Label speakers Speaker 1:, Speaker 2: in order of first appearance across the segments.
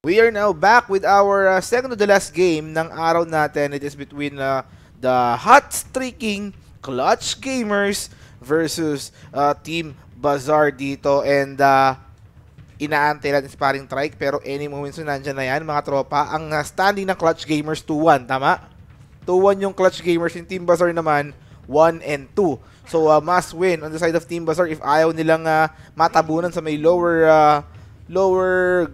Speaker 1: We are now back with our uh, second to the last game ng araw natin. It is between uh, the hot streaking Clutch Gamers versus uh, Team Bazaar dito. And uh, inaantay natin si Trike pero any moment soon nandyan na yan mga tropa. Ang uh, standing ng Clutch Gamers 2-1, tama? 2-1 yung Clutch Gamers. Yung Team Bazaar naman 1 and 2. So uh, must win on the side of Team Bazaar if ayaw nilang uh, matabunan sa may lower uh, lower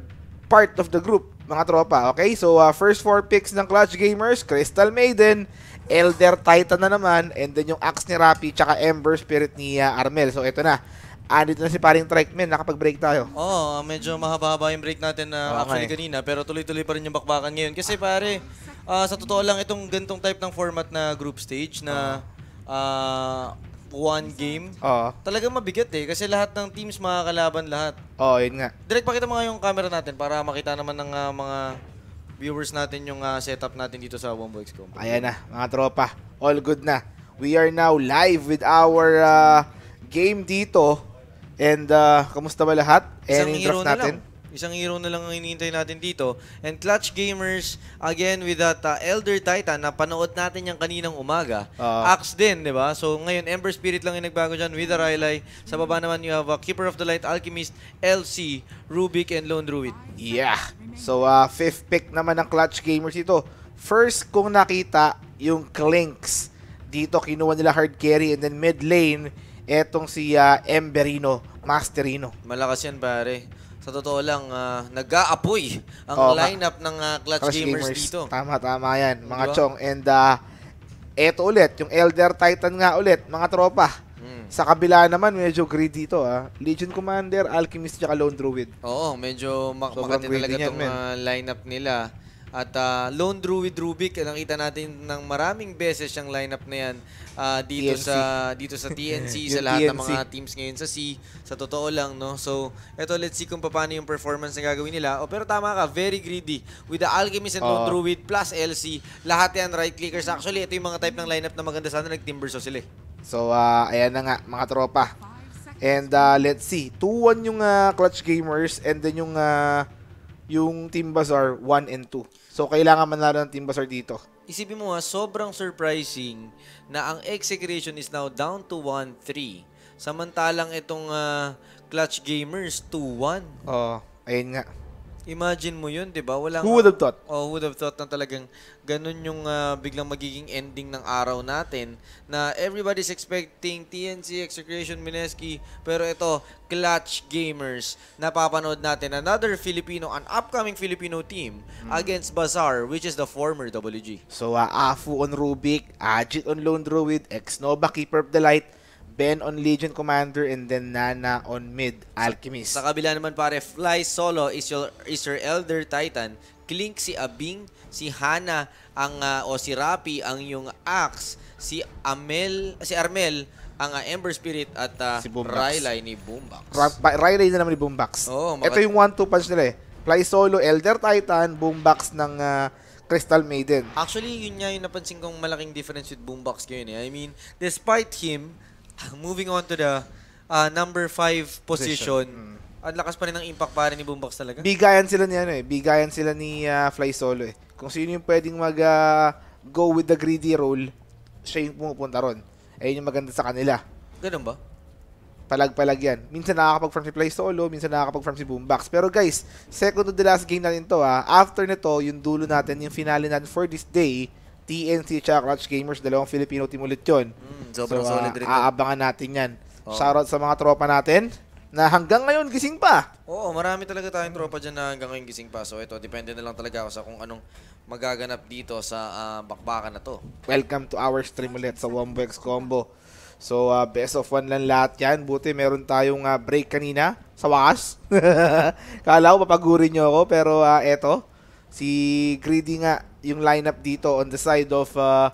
Speaker 1: part of the group, mga tropa. Okay, so uh, first four picks ng Clutch Gamers, Crystal Maiden, Elder Titan na naman, and then yung Axe ni Rapi, tsaka Ember Spirit ni uh, Armel. So ito na. Andito na si paring Trikeman, nakapag-break tayo.
Speaker 2: Oo, oh, medyo mahaba-haba yung break natin na uh, actually kanina, pero tuloy-tuloy pa rin yung bakbakan ngayon. Kasi pare, uh, sa totoo lang, itong gantong type ng format na group stage na uh, one game, Oo. talagang mabigat eh. Kasi lahat ng teams makakalaban lahat. Oo, yun nga. Direct pakita mo nga yung camera natin para makita naman ng ah, mga viewers natin yung ah, setup natin dito sa Wombo X Combo. Ayan na, mga
Speaker 1: tropa. All good na. We are now live with our uh, game dito. And uh, kamusta ba lahat? Isang Ayan draft natin.
Speaker 2: Isang hero na lang ang hinihintay natin dito. And Clutch Gamers, again with that uh, Elder Titan, na panood natin yung kaninang umaga. Uh, Axe din, di ba? So ngayon, Ember Spirit lang yung nagbago dyan with Araylai. Sa baba naman, you have uh, Keeper of the Light, Alchemist, LC, Rubik, and Lone Druid. Yeah.
Speaker 1: So uh, fifth pick naman ng Clutch Gamers ito. First kung nakita yung Clinks. Dito kinuha nila hard carry and then mid lane etong si uh, Emberino, Masterino.
Speaker 2: Malakas yan pare sa totoo lang, uh, nag-aapoy ang oh, lineup ng uh, Clutch, Clutch Gamers, Gamers dito.
Speaker 1: Tama, tama yan, mga diba? chong. And uh, eto ulit, yung Elder Titan nga ulit, mga tropa. Hmm. Sa kabila naman, medyo greedy ito. Ah. Legion Commander, Alchemist, tsaka Lone Druid.
Speaker 2: Oo, medyo mak- so, makati talaga itong uh, lineup nila. At uh, ah, lone Druid Rubik, eh, nakita natin ng maraming beses yung lineup na yan uh, dito sa dito sa TNC sa lahat TNC. ng mga teams ngayon sa C. Sa totoo lang, no? So, eto let's see kung paano yung performance na gagawin nila. oh, pero tama ka, very greedy. With the Alchemist and uh, Lone Druid plus LC, lahat yan right clickers. Actually, ito yung mga type ng lineup na maganda sana nag-timber eh. so sila.
Speaker 1: So, uh, ayan na nga mga tropa. And uh, let's see, 2-1 yung uh, Clutch Gamers and then yung uh, yung Team Bazaar 1 and 2. So, kailangan manalo ng Team Bazaar dito.
Speaker 2: Isipin mo ha, sobrang surprising na ang execution is now down to 1-3. Samantalang itong uh, Clutch Gamers 2-1. Oo, oh, ayun nga. Imagine mo yun, di ba? Walang, who would have thought? Oh, who would have thought na talagang ganun yung uh, biglang magiging ending ng araw natin na everybody's expecting TNC, Execration, Mineski, pero ito, Clutch Gamers, napapanood natin another Filipino, an upcoming Filipino team mm. against Bazaar, which is the former WG. So, uh, Afu on Rubik,
Speaker 1: Ajit on Lone Druid, Ex-Nova, Keeper of the Light, Ben on Legion Commander, and then Nana on mid, Alchemist. Sa,
Speaker 2: sa kabila naman pare, Fly Solo is your, is your Elder Titan. Klink si Abing, si Hana ang uh, o si Rapi ang yung Axe, si Amel, si Armel ang uh, Ember Spirit at uh, si Boombox. Rylai ni Boombox. Ra- Rylai
Speaker 1: na naman ni Boombox. Oh, maka- Ito yung 1-2 punch nila eh. Fly Solo, Elder Titan, Boombox ng uh, Crystal Maiden.
Speaker 2: Actually, yun nga yung napansin kong malaking difference with Boombox ngayon eh. I mean, despite him moving on to the uh, number 5 position, position. Mm. ang lakas pa rin ng impact pa rin ni Boombox talaga. Bigayan
Speaker 1: sila ni ano eh. Bigayan sila ni uh, Fly Solo eh. Kung sino yung pwedeng mag uh, go with the greedy role, siya yung pumupunta ron. Ayun yung maganda sa kanila. Ganun ba? Palag-palag yan. Minsan nakakapag-farm si Play Solo, minsan nakakapag-farm si Boombox. Pero guys, second to the last game natin to ha. Ah. After nito, yung dulo natin, yung finale natin for this day, TNC at Clutch Gamers, dalawang Filipino team ulit yun. Mm, sobrang so, solid uh, rin. Aabangan natin yan. Oh. Shoutout sa mga tropa natin na hanggang ngayon gising pa.
Speaker 2: Oo, marami talaga tayong tropa dyan na hanggang ngayon gising pa. So ito, depende na lang talaga sa kung anong magaganap dito sa uh, bakbakan na to.
Speaker 1: Welcome to our stream ulit sa Wombex Combo. So uh, best of one lang lahat yan. Buti meron tayong uh, break kanina sa wakas. Kala ko papagurin nyo ako pero uh, eto, si Greedy nga yung lineup dito on the side of uh,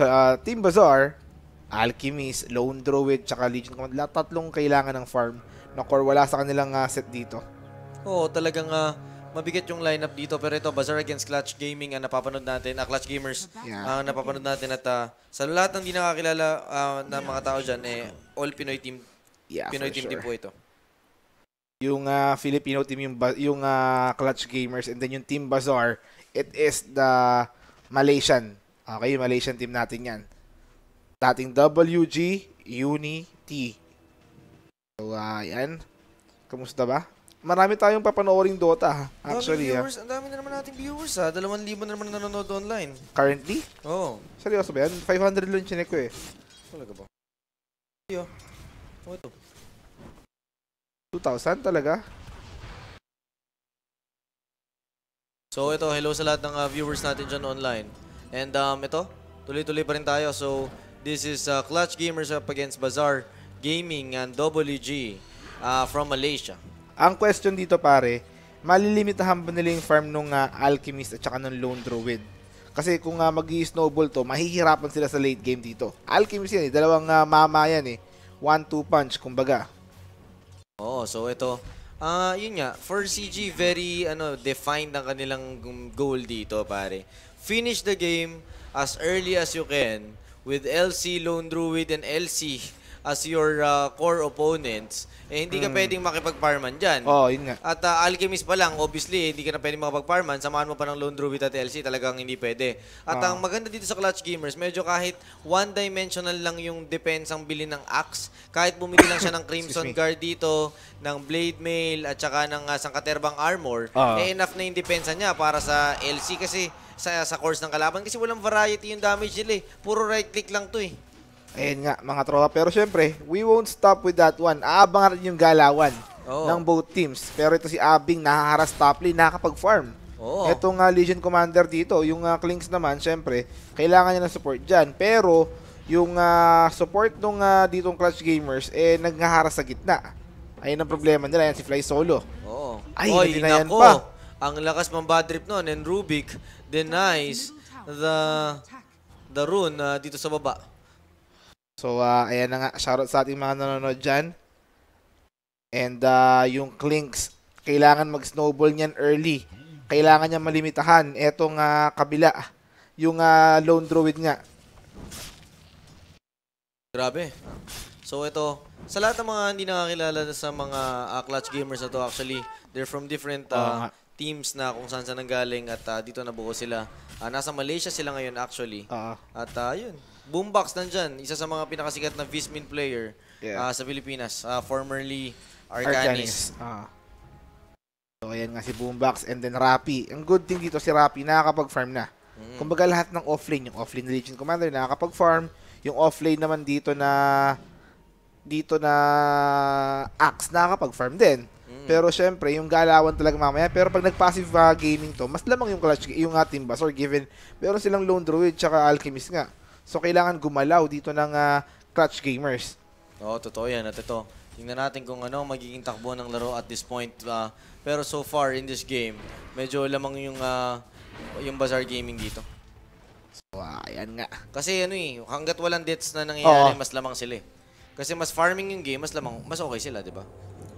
Speaker 1: uh, Team Bazaar, Alchemist, Lone Druid, tsaka Legion Command. Lahat tatlong kailangan ng farm na core. Wala sa kanilang uh, set dito.
Speaker 2: Oo, talagang uh, mabigat yung lineup dito. Pero ito, Bazaar against Clutch Gaming ang uh, napapanood natin. Uh, Clutch Gamers yeah. uh, napapanood natin. At uh, sa lahat ng di nakakilala uh, na mga tao dyan, eh, all Pinoy team. Yeah, Pinoy team sure. din po ito.
Speaker 1: Yung uh, Filipino team, yung, yung uh, Clutch Gamers, and then yung Team Bazaar it is the Malaysian. Okay, Malaysian team natin yan. Dating WG Unity. So, uh, yan. Kamusta ba? Marami tayong papanoorin Dota, actually. Ang ah. viewers,
Speaker 2: ang dami na naman nating viewers, ha? 2,000 na naman nanonood online.
Speaker 1: Currently? Oo. Oh. Seryoso ba yan? 500 lang chinek ko, eh.
Speaker 2: Talaga ba? Ayo. Oh, ito.
Speaker 1: 2,000 talaga?
Speaker 2: So ito, hello sa lahat ng uh, viewers natin dyan online. And um, ito, tuloy-tuloy pa rin tayo. So this is uh, Clutch Gamers up against Bazaar Gaming and WG uh, from Malaysia.
Speaker 1: Ang question dito pare, malilimitahan ba nila yung farm nung uh, Alchemist at saka ng Lone Druid? Kasi kung uh, mag snowball to, mahihirapan sila sa late game dito. Alchemist yan eh, dalawang uh, mama yan eh. One-two punch, kumbaga.
Speaker 2: Oo, oh, so ito, Ah, uh, yun nga. For CG, very ano defined ang kanilang goal dito, pare. Finish the game as early as you can with LC Lone Druid and LC as your uh, core opponents, eh, hindi ka mm. pwedeng makipag-parman dyan. Oo, oh, yun nga. At uh, Alchemist pa lang, obviously, eh, hindi ka na pwedeng makipag-parman. Samahan mo pa ng Lone Druid at LC, talagang hindi pwede. At oh. ang maganda dito sa Clutch Gamers, medyo kahit one-dimensional lang yung depensang bilin ng Axe, kahit bumili lang siya ng Crimson Guard dito, ng Blade Mail, at saka ng uh, Sangkaterbang Armor, oh. eh, enough na yung depensa niya para sa LC kasi sa, sa course ng kalaban kasi walang variety yung damage nila eh. Puro right click lang to eh.
Speaker 1: Ayan nga, mga tropa. Pero syempre, we won't stop with that one. Aabangan natin yung galawan oh. ng both teams. Pero ito si Abing, nahaharas top lane, nakakapag-farm. Oh. Itong uh, Legion Commander dito, yung uh, ah, Klinks naman, syempre, kailangan niya ng support diyan. Pero, yung uh, support nung uh, ditong Clutch Gamers, eh, naghaharas sa gitna. Ayun ang problema nila. Yan si Fly Solo.
Speaker 2: Oo. Oh. Ay, Oy, na pa. Ang lakas mang bad trip noon. And Rubik denies the the rune uh, dito sa baba.
Speaker 1: So, uh, ayan na nga. Shoutout sa ating mga nanonood dyan. And uh, yung clinks, kailangan mag-snowball niyan early. Kailangan niya malimitahan. Etong uh, kabila, yung uh, lone druid nga.
Speaker 2: Grabe. So ito, sa lahat ng mga hindi nakakilala sa mga uh, clutch gamers na to actually, they're from different uh, uh teams na kung saan saan nanggaling at uh, dito nabuo sila. Uh, nasa Malaysia sila ngayon actually. Uh-huh. At uh, Boombox nandyan, isa sa mga pinakasikat na Vismin player yeah. uh, sa Pilipinas. Uh, formerly Arcanis.
Speaker 1: Arcanis. Ah. So, ayan nga si Boombox and then Rappi. Ang good thing dito si Rappi, nakakapag-farm na. Mm. Kumbaga lahat ng offlane, yung offlane Legion Commander, nakakapag-farm. Yung offlane naman dito na dito na Axe, nakakapag-farm din. Mm. Pero syempre, yung galawan talaga mamaya. Pero pag nag-passive uh, gaming to, mas lamang yung clutch, yung uh, team buzzer given. Pero silang Lone Druid tsaka Alchemist nga. So, kailangan gumalaw dito ng uh, clutch gamers.
Speaker 2: Oo, totoo yan. At ito, tingnan natin kung ano magiging takbo ng laro at this point. Uh, pero so far in this game, medyo lamang yung, uh, yung Bazaar Gaming dito. So, ayan nga. Kasi ano eh, hanggat walang deaths na nangyayari, Oo. mas lamang sila eh. Kasi mas farming yung game, mas lamang, mas okay sila, di ba?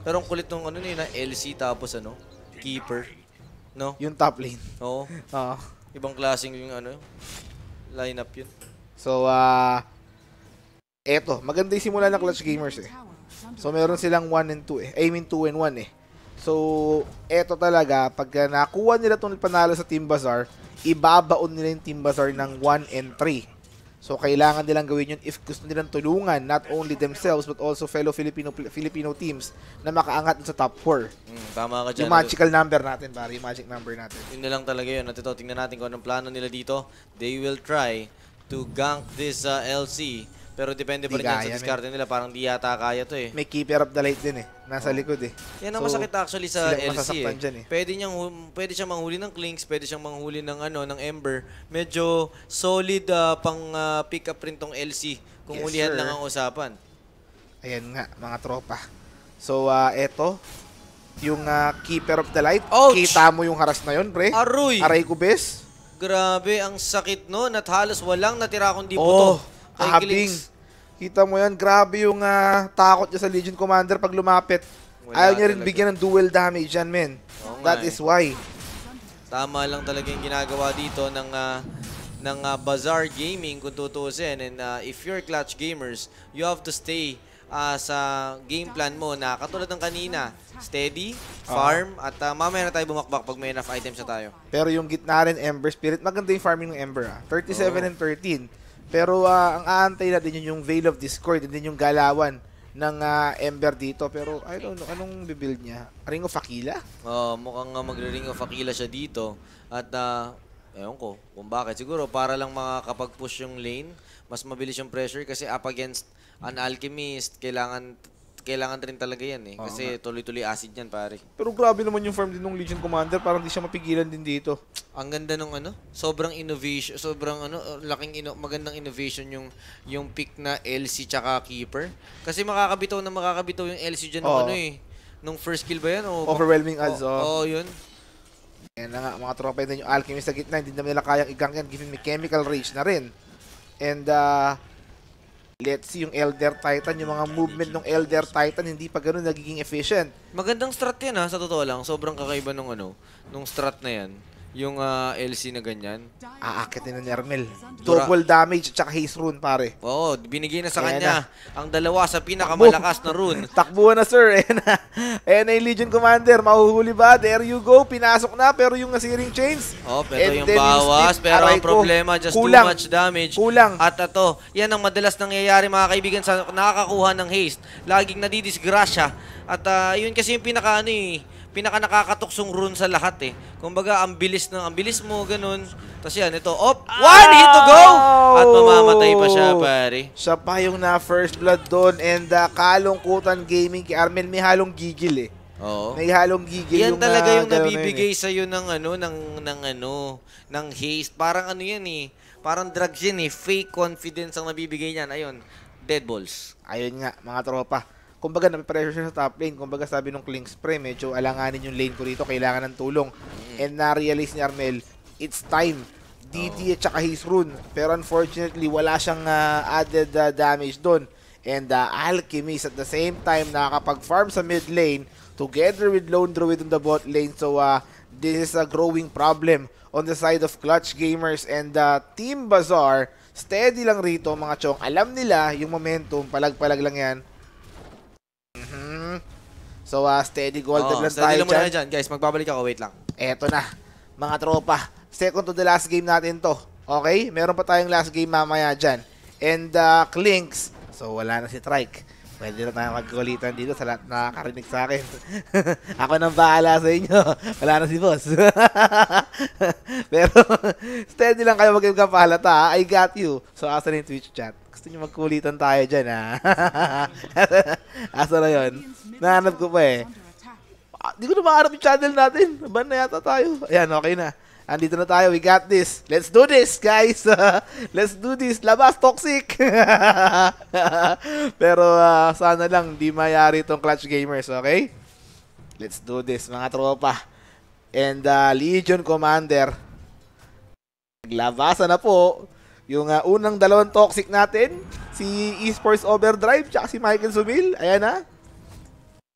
Speaker 2: Pero ang kulit nung ano na LC tapos ano, Keeper.
Speaker 1: No? Yung top lane. Oo. Oo.
Speaker 2: Ibang klaseng yung ano, lineup yun.
Speaker 1: So, uh, eto, maganda yung simula ng Clutch Gamers eh. So, meron silang 1 and 2 eh. I mean 2 and 1 eh. So, eto talaga, pag nakuha nila itong panalo sa Team Bazaar, ibabaon nila yung Team Bazaar ng 1 and 3. So, kailangan nilang gawin yun if gusto nilang tulungan not only themselves but also fellow Filipino Filipino teams na makaangat sa top 4.
Speaker 2: Mm, tama ka dyan. Yung magical
Speaker 1: number natin, pare. Yung magic number
Speaker 2: natin. Yun na lang talaga yun. At ito, tingnan natin kung anong plano nila dito. They will try to gank this uh, LC. Pero depende pa rin kaya, yan sa discard nila. Parang di yata kaya to eh. May
Speaker 1: keeper of the light din eh. Nasa oh. likod eh. Yan ang so, masakit actually sa LC eh. eh.
Speaker 2: Pwede, niyang, pwede siyang manghuli ng Clinks, pwede siyang manghuli ng, ano, ng Ember. Medyo solid uh, pang uh, pick up rin tong LC. Kung yes, hulihan sir. lang ang usapan.
Speaker 1: Ayan nga, mga tropa. So, uh, eto, yung uh, Keeper of the Light. Ouch! Kita mo yung haras na yon pre. Aroy! Aray ko, bes.
Speaker 2: Grabe, ang sakit no. at halos walang natira kundi buto. Oh,
Speaker 1: kahabing. Kita mo yan, grabe yung uh, takot niya sa Legion Commander pag lumapit. Wala Ayaw niya rin talaga. bigyan ng dual damage yan, men. Oh, That is eh. why.
Speaker 2: Tama lang talaga yung ginagawa dito ng uh, ng uh, Bazaar Gaming kung tutusin. And uh, if you're clutch gamers, you have to stay uh, sa game plan mo na katulad ng kanina, steady, ah. farm, uh-huh. at uh, mamaya na tayo bumakbak pag may enough items na tayo.
Speaker 1: Pero yung gitna rin Ember Spirit, maganda yung farming ng Ember ah. 37 oh. and 13. Pero uh, ang aantay natin din yung Veil of Discord din yung galawan ng uh, Ember dito. Pero I don't know, anong bibuild niya? Ring of Aquila?
Speaker 2: Oo, uh, mukhang uh, magre-Ring of Aquila siya dito. At uh, Ewan ko kung bakit. Siguro para lang makakapag-push yung lane, mas mabilis yung pressure kasi up against an alchemist, kailangan kailangan rin talaga yan eh. Oo Kasi tuloy-tuloy acid yan pare. Pero grabe naman yung farm din ng Legion Commander. Parang di siya mapigilan din dito. Ang ganda nung ano, sobrang innovation, sobrang ano, laking ino, magandang innovation yung yung pick na LC tsaka Keeper. Kasi makakabitaw na makakabitaw yung LC dyan nung ano eh. Nung first kill ba yan? O, Overwhelming odds, oo. Oo, yun.
Speaker 1: Ayan na nga, mga tropa yun yung Alchemist sa gitna. Hindi naman nila kayang i-gank yan given may chemical rage na rin. And uh, Let's see yung Elder Titan, yung mga movement ng Elder Titan, hindi pa ganun nagiging efficient.
Speaker 2: Magandang strat yan ha, sa totoo lang. Sobrang kakaiba nung ano, nung strat na yan. Yung uh, ah, LC na ganyan. Aakit din ni Ermel. Double
Speaker 1: damage at
Speaker 2: saka haste rune, pare. Oo, binigay na sa Ayan kanya na. ang dalawa sa pinakamalakas na rune. Takbuhan
Speaker 1: na, sir. Ayan na. Ayan na yung Legion Commander. Mahuhuli ba? There you go. Pinasok na, pero yung nasiring chains.
Speaker 2: Oo, oh, pero And yung bawas. Yung pero ang problema, just Kulang. too much damage. Kulang. At ito, yan ang madalas nangyayari, mga kaibigan, sa nakakakuha ng haste. Laging nadidisgrasya. At uh, yun kasi yung pinaka-ano eh pinaka nakakatuksong rune sa lahat eh. Kumbaga, ang bilis ng ang bilis mo, ganun. Tapos yan, ito, op, one hit to go! At mamamatay pa siya, pare.
Speaker 1: Siya pa yung na first blood doon and uh, kalungkutan gaming kay Armel. may halong gigil eh. Oo. May halong gigil yan yung uh, talaga na, yung nabibigay
Speaker 2: yun, eh. sa iyo ng ano ng ng ano ng haste. Parang ano yan eh. Parang drugs yan eh. Fake confidence ang nabibigay niyan. Ayun. Dead balls. Ayun nga, mga
Speaker 1: tropa kumbaga napipressure siya sa top lane. Kumbaga sabi nung Kling Spray, medyo alanganin yung lane ko dito, kailangan ng tulong. Mm. And na-realize ni Armel, it's time. DD oh. at saka his rune. Pero unfortunately, wala siyang uh, added uh, damage doon. And uh, Alchemist at the same time nakakapag-farm sa mid lane together with Lone Druid on the bot lane. So uh, this is a growing problem on the side of Clutch Gamers and uh, Team Bazaar. Steady lang rito mga chong. Alam nila yung momentum, palag-palag lang yan
Speaker 2: So, uh, steady golden oh, plus tayo dyan. dyan, guys. Magbabalik ako. Wait lang.
Speaker 1: Eto na, mga tropa. Second to the last game natin to. Okay? Meron pa tayong last game mamaya dyan. And uh, Clinks. So, wala na si Trike. Pwede na tayong magkulitan dito sa lahat na nakakarinig sa akin. Ako nang bahala sa inyo. Wala na si boss. Pero, steady lang kayo mag-game pahalata. I got you. So, asa na yung Twitch chat? Gusto niyo magkulitan tayo dyan, ha? Ah. Asa na yun? Nahanap ko pa eh. Ah, di ko na maharap yung channel natin. Ban na yata tayo. Ayan, okay na. Andito na tayo. We got this. Let's do this, guys. Let's do this. Labas, toxic. Pero uh, sana lang di mayari itong Clutch Gamers, okay? Let's do this, mga tropa. And uh, Legion Commander, Naglabasan na po yung uh, unang dalawang toxic natin, si Esports Overdrive tsaka si Michael Sumil. Ayan na. Ah.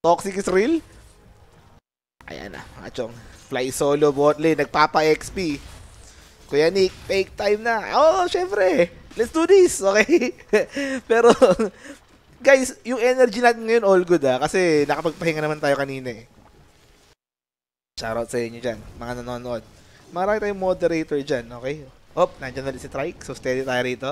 Speaker 1: Toxic is real. Ayan na, ah, Achong. Fly solo bot lane, nagpapa-XP. Kuya Nick, fake time na. Oh, syempre. Let's do this, okay? Pero, guys, yung energy natin ngayon all good ah. Kasi nakapagpahinga naman tayo kanina eh. Shoutout sa inyo dyan, mga nanonood. Marami tayong moderator dyan, okay? Op, nandiyan na si Trike. So, steady tayo rito.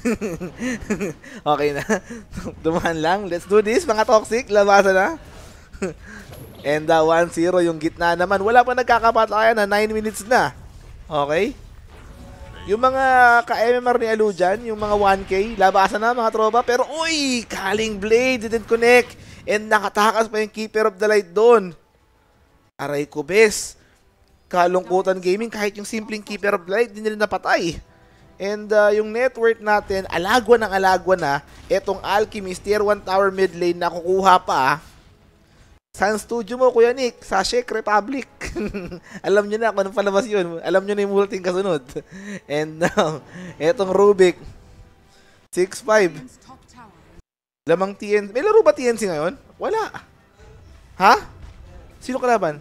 Speaker 1: okay na. Dumahan lang. Let's do this, mga toxic. Labasan na. And uh, 1-0 yung gitna naman. Wala pa nagkakapatayan na 9 minutes na. Okay? Yung mga ka-MMR ni Alu yung mga 1K, labasan na mga tropa. Pero uy, Kaling Blade didn't connect. And nakatakas pa yung Keeper of the Light doon. Aray ko, bes. Kalungkutan Gaming, kahit yung simpleng Keeper of Light, din nila napatay. And uh, yung network natin, alagwa ng alagwa na. Etong Alchemist, tier 1 tower mid lane, na kukuha pa. San Studio mo, Kuya Nick, sa Czech Republic. Alam nyo na kung anong palabas yun. Alam nyo na yung multing kasunod. And uh, etong Rubik, 6-5. Lamang TNC. May laro ba TNC ngayon? Wala. Ha? Sino kalaban?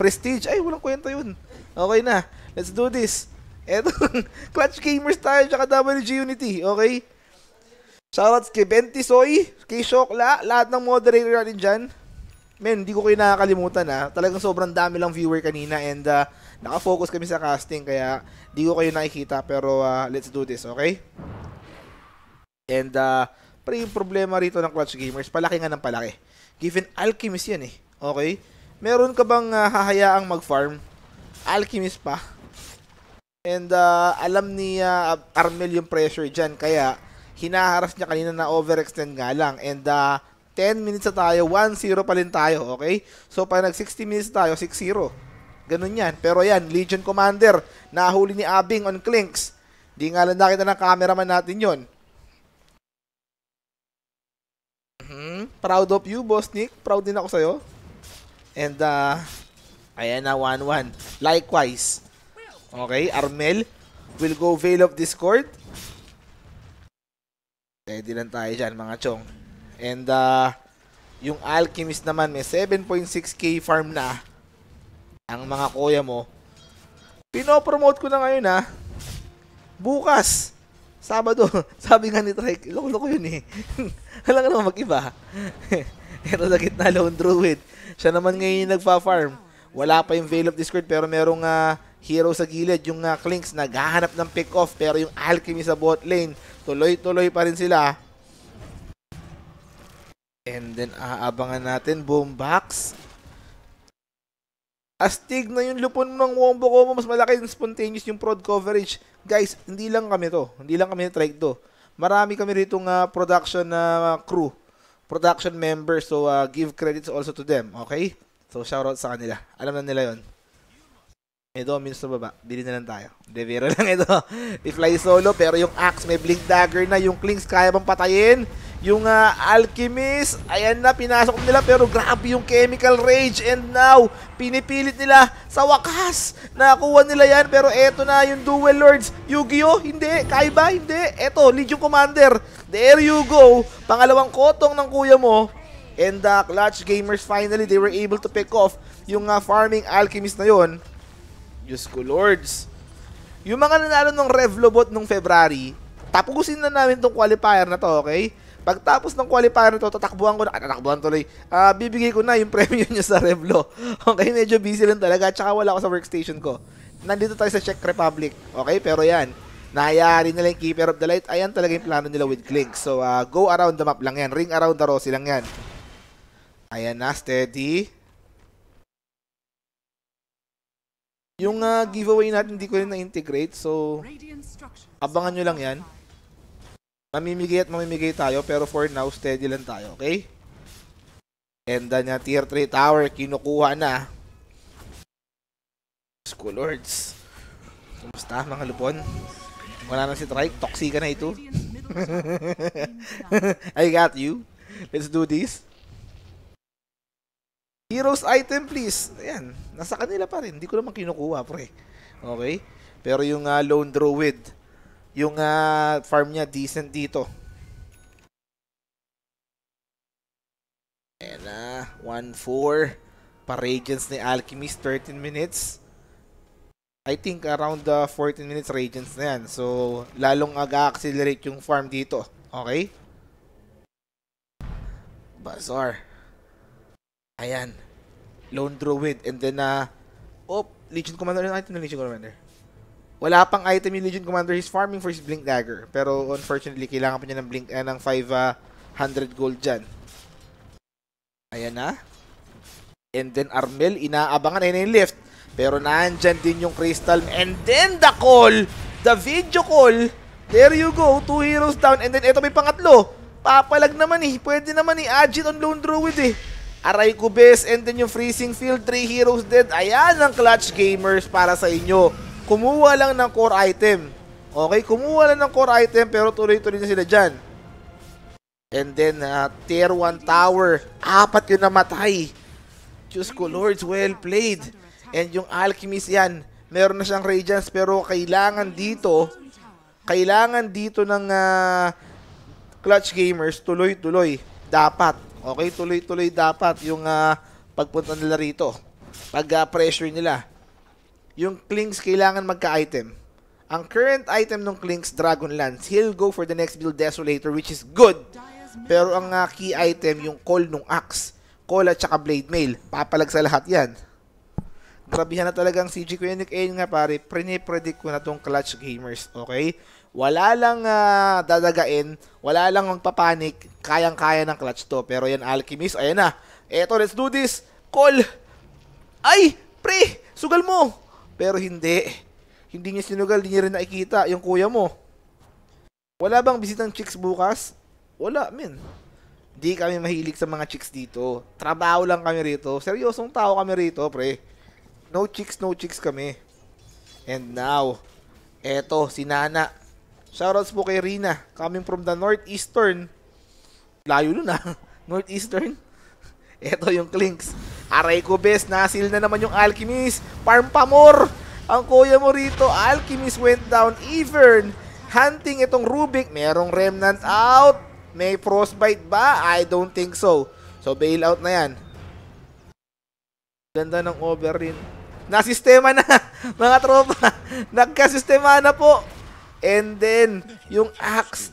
Speaker 1: Prestige, ay, walang kwenta yun. Okay na, let's do this. Eto, Clutch Gamers tayo, tsaka WG Unity, okay? Shoutouts kay Bentisoy, kay Shokla, lahat ng moderator natin dyan. Men, hindi ko kayo nakakalimutan ha. Ah. Talagang sobrang dami lang viewer kanina and uh, nakafocus kami sa casting kaya hindi ko kayo nakikita pero uh, let's do this, okay? And uh, pre yung problema rito ng Clutch Gamers, palaki nga ng palaki. Given Alchemist yan eh, okay? meron ka bang uh, hahayaang mag-farm? Alchemist pa. And uh, alam ni uh, Armel yung pressure dyan, kaya hinaharas niya kanina na overextend nga lang. And uh, 10 minutes na tayo, 1-0 pa rin tayo, okay? So, pag nag-60 minutes tayo, 6-0. Ganun yan. Pero yan, Legion Commander, nahuli ni Abing on Clinks. Di nga lang nakita ng cameraman natin yon. Mm-hmm. Proud of you, Boss Nick. Proud din ako sa'yo. And, uh, ayan na, 1-1. Likewise, okay, Armel will go Veil of Discord. Ready lang tayo diyan mga chong. And, uh, yung Alchemist naman, may 7.6k farm na ang mga kuya mo. Pino-promote ko na ngayon, ha. Ah. Bukas, Sabado, sabi nga ni Trike, loko-loko yun eh. Alam ka naman mag-iba. pero sa gitna lone druid. Siya naman ngayon nagfa-farm. Wala pa yung Veil of Discord pero merong uh, hero sa gilid. Yung uh, ah, Klinks naghahanap ng pick-off pero yung Alchemy sa bot lane, tuloy-tuloy pa rin sila. And then aabangan natin Boombox. Astig na yung lupon ng wombo ko Mas malaki yung spontaneous yung prod coverage. Guys, hindi lang kami to. Hindi lang kami trike to. Marami kami rito ng uh, ah, production na uh, crew production member So, uh, give credits also to them. Okay? So, shout out sa kanila. Alam na nila yon. May domino sa baba. Bili na lang tayo. Devero lang ito. I-fly solo, pero yung axe may blink dagger na. Yung clings kaya bang patayin? yung uh, Alchemist. Ayan na, pinasok nila pero grabe yung Chemical Rage and now, pinipilit nila sa wakas. Nakuha nila yan pero eto na yung Duel Lords. Yu-Gi-Oh! Hindi. Kaiba? Hindi. Eto, Legion Commander. There you go. Pangalawang kotong ng kuya mo. And the uh, Clutch Gamers finally, they were able to pick off yung uh, farming alchemist na yon. Diyos ko, Lords. Yung mga nanalo ng Revlobot nung February, tapusin na namin tong qualifier na to, okay? Pagtapos ng qualifier nito, tatakbuhan ko na, tatakbuhan tuloy, uh, bibigay ko na yung premium niya sa Revlo. Okay, medyo busy lang talaga, tsaka wala ako sa workstation ko. Nandito tayo sa Czech Republic. Okay, pero yan, Nayari nila yung Keeper of the Light. Ayan talaga yung plano nila with Clink. So, uh, go around the map lang yan. Ring around the rosy lang yan. Ayan na, steady. Yung uh, giveaway natin, hindi ko rin na-integrate. So, abangan nyo lang yan. Mamimigay at mamimigay tayo pero for now steady lang tayo, okay? Enda niya tier 3 tower kinukuha na. School Lords. Kumusta mga lupon? Wala na si Trike, toxic na ito. I got you. Let's do this. Heroes item please. Ayan, nasa kanila pa rin. Hindi ko naman kinukuha, pre. Okay? Pero yung uh, ah, lone druid, yung uh, farm niya decent dito. Ayan na, uh, 1-4. Pa-Regents ni Alchemist, 13 minutes. I think around ah, the 14 minutes Regents na yan. So, lalong aga-accelerate yung farm dito. Okay? Bazaar. Ayan. Lone Druid. And then, uh, oh, Legion Commander. Ano item ng Legion Commander? Wala pang item yung Legion Commander. He's farming for his Blink Dagger. Pero unfortunately, kailangan pa niya ng Blink, eh, ng 500 ah, gold dyan. Ayan na. Ah. And then Armel, inaabangan. Ayan na yung lift. Pero naandyan din yung Crystal. And then the call! The video call! There you go. Two heroes down. And then ito may pangatlo. Papalag naman eh. Pwede naman eh. Agit on Lone Druid eh. Aray Cubes and then yung Freezing Field. Three heroes dead. Ayan ang clutch gamers para sa inyo kumuha lang ng core item. Okay, kumuha lang ng core item pero tuloy-tuloy na sila dyan. And then, uh, tier 1 tower. Apat yung namatay. Diyos ko, Lords, well played. And yung alchemist yan, meron na siyang radiance pero kailangan dito, kailangan dito ng uh, clutch gamers, tuloy-tuloy. Dapat. Okay, tuloy-tuloy dapat yung uh, pagpunta nila rito. Pag-pressure uh, nila yung Klings kailangan magka-item. Ang current item ng Dragon Dragonlance. He'll go for the next build, Desolator, which is good. Pero ang uh, key item, yung Call nung Axe. Call at saka Blade Mail. Papalag sa lahat yan. Grabihan na talaga ang CG Kuya Nick. Ayun nga pare, predict ko na tong Clutch Gamers, okay? Wala lang uh, dadagain, wala lang magpapanik, kayang-kaya ng Clutch to. Pero yan, Alchemist, ayan na. Eto, let's do this. Call! Ay! Pre! Sugal mo! Pero hindi. Hindi niya sinugal, hindi niya rin nakikita yung kuya mo. Wala bang bisitang chicks bukas? Wala, men. Di kami mahilig sa mga chicks dito. Trabaho lang kami rito. Seryosong tao kami rito, pre. No chicks, no chicks kami. And now, eto, si Nana. Shoutouts po kay Rina. Coming from the Northeastern. Layo nun ah. Northeastern. Eto yung Clinks. Aray ko best, nasil na naman yung Alchemist. Farm pa more. Ang kuya mo rito, Alchemist went down. Evern, hunting itong Rubik. Merong Remnant out. May Frostbite ba? I don't think so. So, bailout na yan. Ganda ng Overrin. Nasistema na, mga tropa. Nagkasistema na po. And then, yung Axe,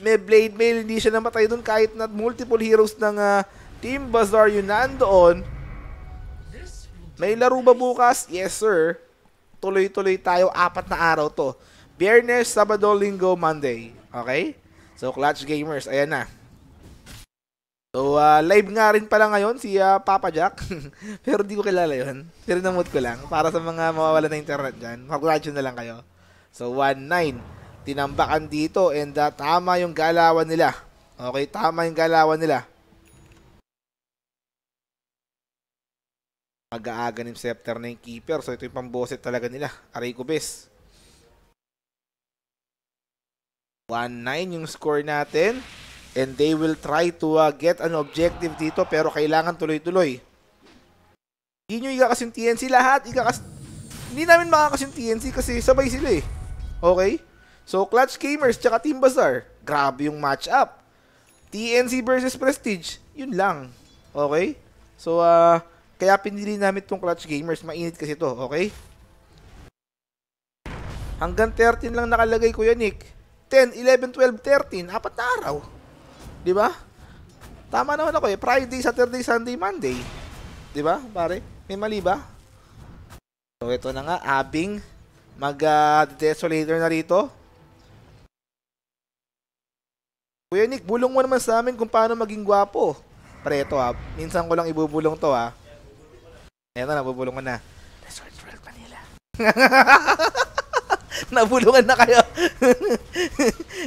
Speaker 1: may Blade Mail, hindi siya namatay doon kahit na multiple heroes ng uh, Team Bazaar yun nandoon. May laro ba bukas? Yes, sir. Tuloy-tuloy tayo. Apat na araw to. Biyernes, Sabado, Linggo, Monday. Okay? So, Clutch Gamers. Ayan na. So, uh, live nga rin pala ngayon si uh, Papa Jack. Pero di ko kilala yun. Pero namot ko lang. Para sa mga mawawala na internet dyan, mag-graduate na lang kayo. So, 1-9. Tinambakan dito and uh, tama yung galawan nila. Okay, tama yung galawan nila. Mag-aaga ng scepter na yung keeper. So ito yung pamboset talaga nila. Aray Gubes. 1-9 yung score natin. And they will try to uh, get an objective dito pero kailangan tuloy-tuloy. Hindi nyo igakas yung TNC lahat. Igakas... Hindi namin makakas yung TNC kasi sabay sila eh. Okay? So Clutch Gamers tsaka Team Bazaar. Grabe yung match-up. TNC versus Prestige. Yun lang. Okay? So, ah... Uh, kaya pinili namin itong Clutch Gamers. Mainit kasi to, okay? Hanggang 13 lang nakalagay ko yan, Nick. 10, 11, 12, 13. Apat na araw. Di ba? Tama naman ako eh. Friday, Saturday, Sunday, Monday. Di ba, pare? May mali ba? So, ito na nga. Abing. Mag-desolator uh, na rito. Kuya Nick, bulong mo naman sa amin kung paano maging gwapo. Preto ha. Ah. Minsan ko lang ibubulong to ha. Ah. Eto, nabubulungan na. Resort World Manila. Nabulungan na kayo.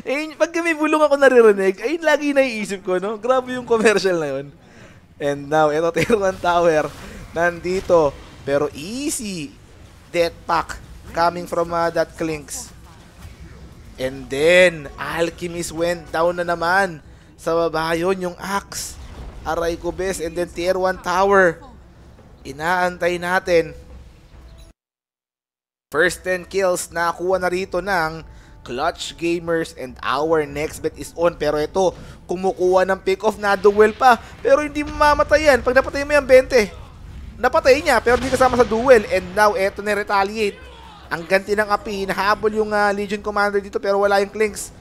Speaker 1: eh, pag may bulong ako naririnig, ayun lagi naiisip ko, no? Grabe yung commercial na yun. And now, ito, Tiruan Tower. Nandito. Pero easy. Death Pack. Coming from uh, that Clinks. And then, Alchemist went down na naman. Sa baba yun, yung Axe. Aray ko best. And then, Tier 1 Tower inaantay natin. First 10 kills nakuha na rito ng Clutch Gamers and our next bet is on. Pero ito, kumukuha ng pick-off na duel pa. Pero hindi mamatay yan. Pag napatay mo yan, 20. Napatay niya, pero hindi kasama sa duel. And now, ito na retaliate. Ang ganti ng api, nahabol yung uh, Legion Commander dito pero wala yung Clinks.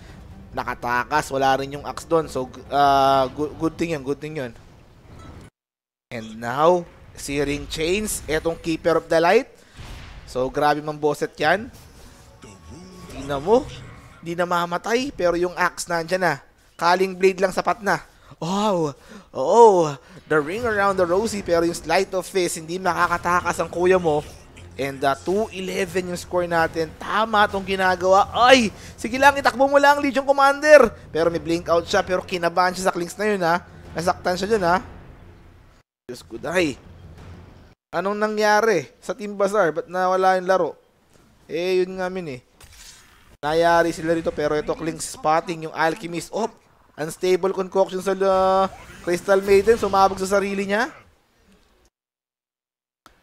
Speaker 1: Nakatakas, wala rin yung axe doon. So, uh, ah, good, good thing yun, good thing yun. And now, si Ring Chains, etong Keeper of the Light. So, grabe mang bosset yan. Tingnan mo. Hindi na mamatay, pero yung axe nandyan na. Kaling blade lang sapat na. Oh, oh, the ring around the rosy pero yung slight of face hindi makakatakas ang kuya mo. And uh, 2-11 yung score natin. Tama itong ginagawa. Ay! Sige lang, itakbo mo lang, Legion Commander! Pero may blink out siya, pero kinabahan siya sa clinks na yun ha. Nasaktan siya dyan ha. Diyos ko, dahi anong nangyari sa Team Bazaar? Ba't nawala yung laro? Eh, yun nga min eh. Nayari sila rito pero ito Kling spotting yung Alchemist. Oh, unstable concoction sa uh, Crystal Maiden. Sumabog sa sarili niya.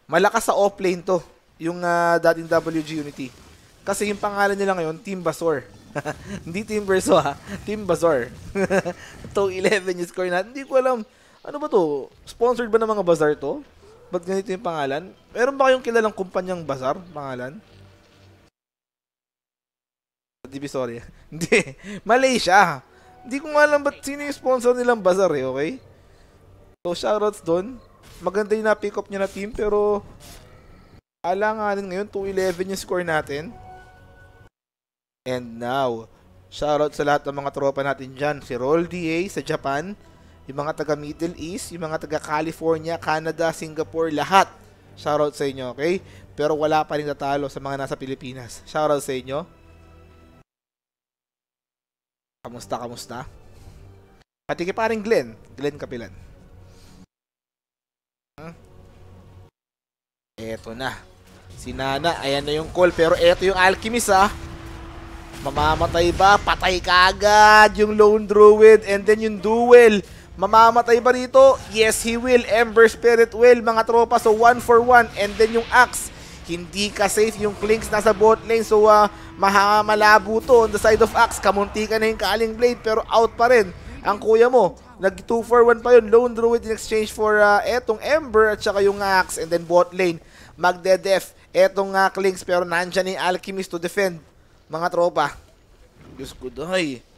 Speaker 1: Malakas sa offlane to. Yung uh, dating WG Unity. Kasi yung pangalan nila ngayon, Team Basor. Hindi Team Verso ha. Team Basor. 2 11 yung score natin. Hindi ko alam. Ano ba to? Sponsored ba ng mga Bazaar to? Ba't ganito yung pangalan? Meron ba kayong kilalang kumpanyang bazar? Pangalan? Divisoria. Hindi. Malaysia. Hindi ko nga alam ba't sino yung sponsor nilang bazar eh, okay? So, shoutouts doon. Maganda yung na-pick up niya na team, pero alanganin ngayon, 2-11 yung score natin. And now, shoutout sa lahat ng mga tropa natin dyan. Si Roll DA sa Japan yung mga taga Middle East, yung mga taga California, Canada, Singapore, lahat. Shoutout sa inyo, okay? Pero wala pa rin tatalo sa mga nasa Pilipinas. Shoutout sa inyo. Kamusta, kamusta? Pati kay paring Glenn, Glenn Kapilan. Eto na. Si Nana, ayan na yung call. Pero eto yung alchemist ah. Mamamatay ba? Patay kagad agad yung lone druid and then yung duel. Mamamatay ba rito? Yes, he will. Ember Spirit will, mga tropa. So, one for one. And then yung Axe. Hindi ka safe yung Clinks nasa bot lane. So, uh, mahamalabo to on the side of Axe. Kamunti ka na yung Kaling Blade pero out pa rin ang kuya mo. Nag 2 for 1 pa yun. Lone Druid in exchange for uh, etong Ember at saka yung Axe. And then bot lane, magde-def. Etong uh, Clinks pero nandiyan yung Alchemist to defend. Mga tropa. Diyos ko, dahi.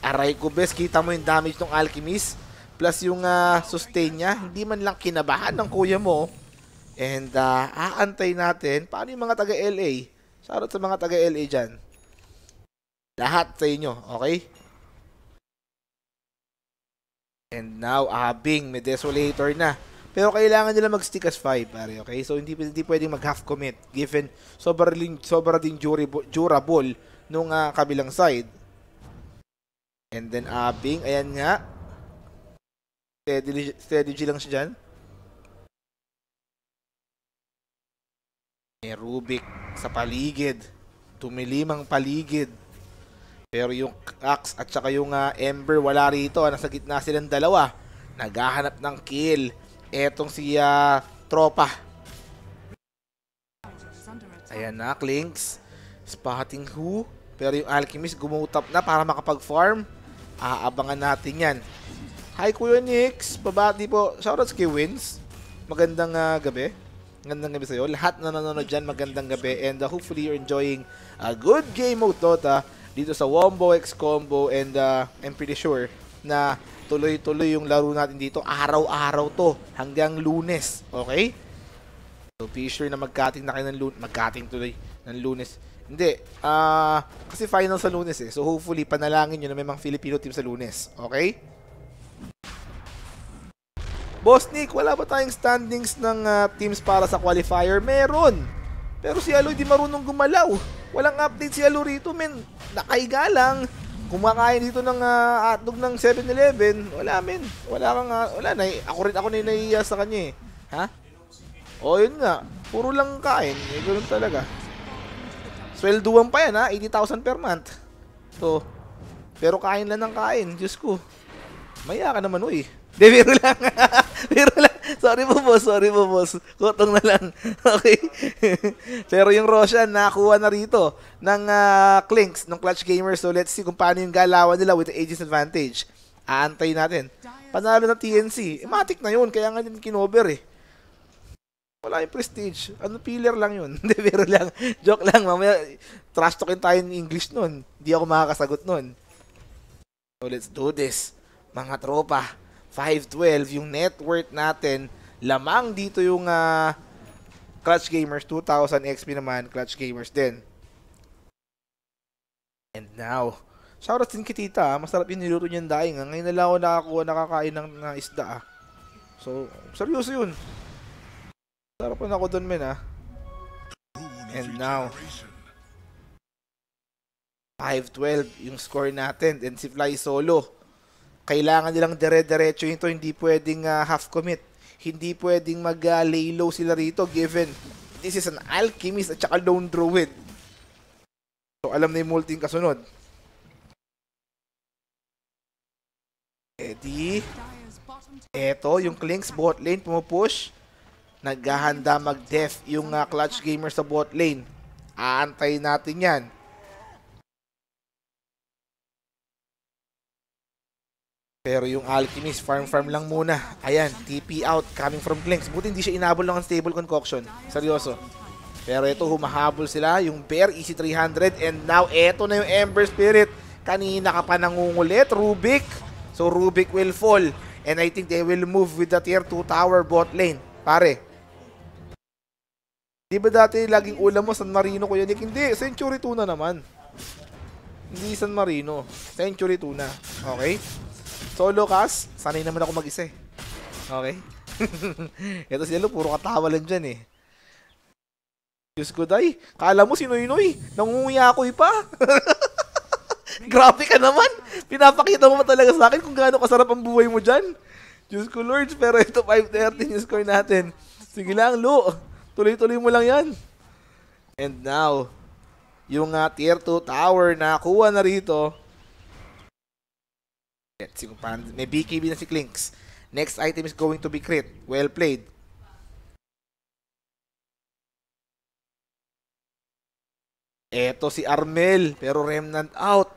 Speaker 1: Aray ko best, kita mo yung damage ng Alchemist. Plus yung uh, sustain niya. Hindi man lang kinabahan ng kuya mo. And uh, ah, aantay natin, paano yung mga taga-LA? Shoutout sa mga taga-LA dyan. Lahat sa inyo, okay? And now, abing, may desolator na. Pero kailangan nila mag-stick as 5, pare, okay? So, hindi, hindi pwedeng mag-half commit given sobrang, sobrang durable, durable nung uh, kabilang side. And then Abing, ah, ayan nga. Steady, steady G lang siya dyan. May Rubik sa paligid. Tumilimang paligid. Pero yung Axe at saka yung uh, Ember wala rito. Ah. Nasa gitna silang dalawa. Naghahanap ng kill. Etong si uh, Tropa. Ayan na, Klinks. Spotting who? Pero yung Alchemist gumutap na para makapag-farm. Aabangan natin yan. Hi Kuya Nix, babati po. Shoutouts kay Wins. Magandang uh, gabi. Magandang gabi sa'yo. Lahat na nanonood dyan, magandang gabi. And uh, hopefully you're enjoying a good game of Dota dito sa Wombo X Combo. And uh, I'm pretty sure na tuloy-tuloy yung laro natin dito. Araw-araw to hanggang lunes. Okay? So be sure na magkating na kayo ng lunes. Magkating tuloy ng lunes. Hindi. Uh, kasi final sa lunes eh. So hopefully, panalangin nyo na may mga Filipino team sa lunes. Okay? Boss Nick, wala ba tayong standings ng uh, teams para sa qualifier? Meron! Pero si Aloy di marunong gumalaw. Walang update si Aloy rito, men. Nakaiga lang. Kumakain dito ng uh, ah, atog ng 7-Eleven. Wala, men. Wala kang, uh, wala. Na, ako rin ako na naiiya sa kanya eh. Ha? O, oh, yun nga. Puro lang kain. Eh, ganun talaga. Swelduan pa yan ha, 80,000 per month. So, pero kain lang ng kain, Diyos ko. Maya ka naman, uy. De, biro lang. biro lang. Sorry po, boss. Sorry po, boss. Kutong na lang. okay? Pero yung Roshan, nakakuha na rito ng uh, clinks ng Clutch Gamers. So, let's see kung paano yung galawan nila with the Aegis Advantage. Aantay natin. Panalo na TNC. Ematic na yun. Kaya nga din kinover eh. Wala yung prestige. Ano, filler lang yun. Hindi, pero lang. Joke lang. Mamaya, trash talkin tayo ng English nun. Hindi ako makakasagot nun. So, let's do this. Mga tropa, 512, yung net worth natin, lamang dito yung uh, Clutch Gamers, 2,000 XP naman, Clutch Gamers din. And now, shoutouts din kitita, ah. masarap yung niluto niyan daing. Ah. Ngayon na lang ako nakakuha, nakakain ng uh, isda. Ah. So, seryoso yun. Sarapan ako dun, men, ah. And now, 5-12 yung score natin. And si Fly solo. Kailangan nilang dire-diretso ito. Hindi pwedeng uh, ah, half-commit. Hindi pwedeng mag-lay ah, low sila rito given this is an alchemist at saka lone druid. So, alam na yung multing kasunod. Eddie. Eto, yung Klinks, bot lane, pumupush. Naghahanda mag-death yung uh, clutch gamer sa bot lane. Aantayin natin yan. Pero yung Alchemist, farm-farm lang muna. Ayan, TP out, coming from Glenx. Buti hindi siya inabol ng unstable concoction. Seryoso. Pero ito, humahabol sila. Yung Bear, easy 300. And now, eto na yung Ember Spirit. Kanina ka pa nangungulit, Rubik. So, Rubik will fall. And I think they will move with the tier 2 tower bot lane. Pare, Di ba dati laging ulam mo San Marino ko yan? Hindi, Century Tuna naman. Hindi San Marino. Century Tuna. Okay? Solo cast, sanay naman ako mag-isa eh. Okay? Ito si Lalo, puro katawalan dyan eh. Diyos ko, day. Kala mo si ako Nangunguyakoy pa. Grabe ka naman. Pinapakita mo talaga sa akin kung gaano kasarap ang buhay mo dyan. Diyos ko, Lords. Pero ito, 5.13 yung score natin. Sige lang, Lu. Tuloy-tuloy mo lang yan. And now, yung uh, tier 2 tower na kuha na rito. Let's see May BKB na si Klinks. Next item is going to be crit. Well played. Eto si Armel, pero remnant out.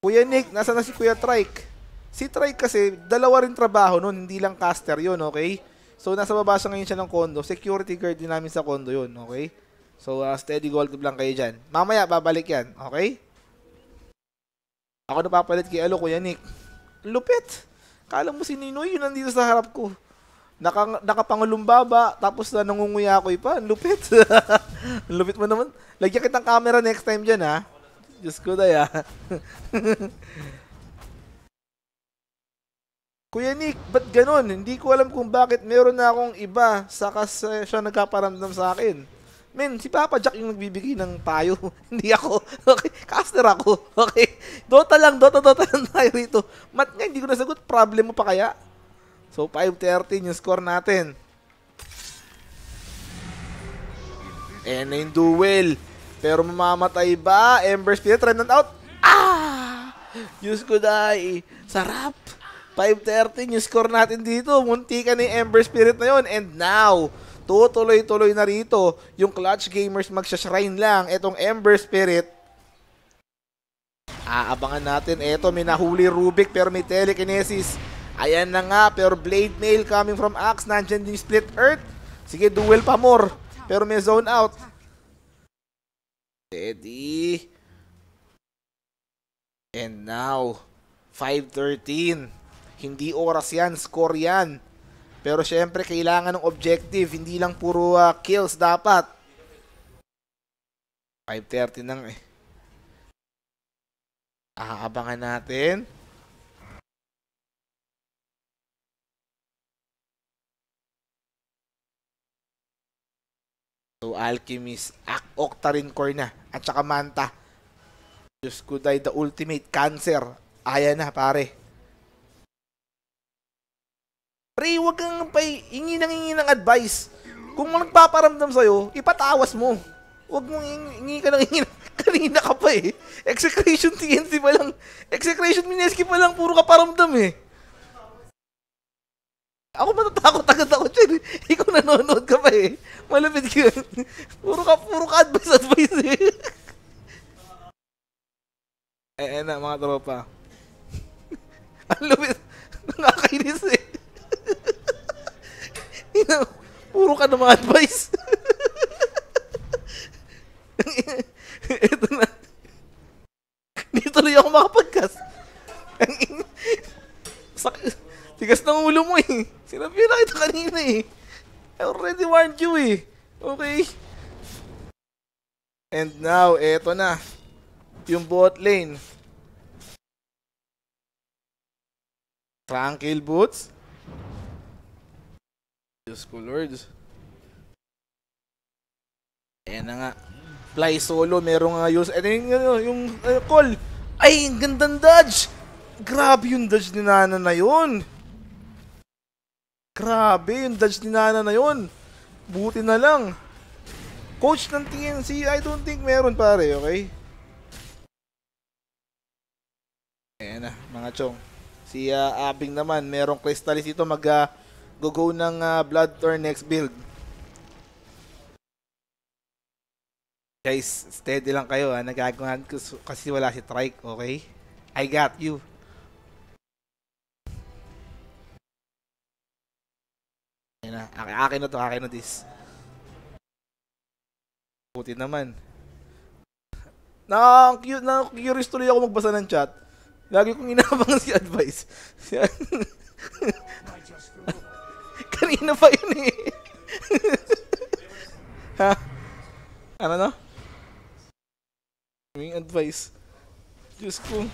Speaker 1: Kuya Nick, nasa na si Kuya Trike? Si Trike kasi, dalawa rin trabaho nun, hindi lang caster yon okay? So, nasa baba siya ngayon siya ng condo. Security guard din namin sa condo yun, okay? So, uh, steady gold lang kayo dyan. Mamaya, babalik yan, okay? Ako napapalit kay Alo, Kuya Nick. Lupit! Kala mo si Ninoy yun nandito sa harap ko. Naka, nakapangalumbaba, tapos na nangunguya ako pa. lupit. lupit mo naman. Lagyan kitang camera next time dyan, ha? Diyos ko, daya. Kuya Nick, ba't ganun? Hindi ko alam kung bakit meron na akong iba sa saka eh, siya nagkaparamdam sa akin. Men, si Papa Jack yung nagbibigay ng payo. hindi ako. Okay, caster ako. Okay. Dota lang, Dota, Dota lang tayo rito. Mat nga, hindi ko nasagot. Problem mo pa kaya? So, 5-13 yung score natin. And na yung duel. Pero mamamatay ba? Ember Spirit, remnant out. Ah! Use ko die. Sarap. 5.13, yung score natin dito. Muntikan ni Ember Spirit na yun. And now, tutuloy-tuloy na rito. Yung Clutch Gamers magsashrine lang. Itong Ember Spirit. Aabangan natin. Ito, may nahuli Rubik pero may telekinesis. Ayan na nga, pero Blade Mail coming from Axe. Nandiyan din Split Earth. Sige, duel pa more. Pero may zone out. Steady. And now, 5.13. Hindi oras yan, score yan. Pero syempre, kailangan ng objective. Hindi lang puro uh, kills dapat. 5.30 nang eh. Aabangan natin. So, Alchemist, Octarine Core na, at saka Manta. Diyos ko, the ultimate cancer. Aya na, pare. Pre, huwag kang pay, hingi nang hingi ng advice. Kung mo nagpaparamdam sa'yo, ipatawas mo. Huwag mong hingi ka ng hingi kanina ka pa eh. Execration TNT pa lang. Execration Mineski pa lang, puro ka paramdam eh. Ako matatakot agad ako dyan. Ikaw nanonood ka pa eh. Malapit ka. puro ka, puro ka advice advice eh. eh, eh na mga tropa. Ang lupit. Nakakainis eh. Puro ka na mga advice. Ito na. Dito rin ako makapag-cast. Tigas ng ulo mo eh. Sinabi na kita kanina eh. I already warned you eh. Okay. And now, eto na. Yung bot lane. Tranquil boots. Diyos ko, Lord. Ayan na nga. Fly solo, merong nga ah, use. Ano yung, ano, yung uh, call? Ay, ang gandang dodge! Grabe yung dodge ni Nana na yun! Grabe yung dodge ni Nana na yun! Buti na lang! Coach ng TNC, I don't think meron pare, okay? Ayan na, mga chong. Si uh, Abing naman, merong crystallis ito mag- uh, Go-go ng uh, Blood Thorn next build. Guys, steady lang kayo ha. Ah. Nagagawin kasi wala si Trike, okay? I got you. Ayan ah. na. Akin na to, akin na this. Puti naman. Na, na curious tuloy ako magbasa ng chat. Lagi kong inaabangan si advice. Kanina pa yun eh. ha? Ano no? Aming advice. Diyos ko.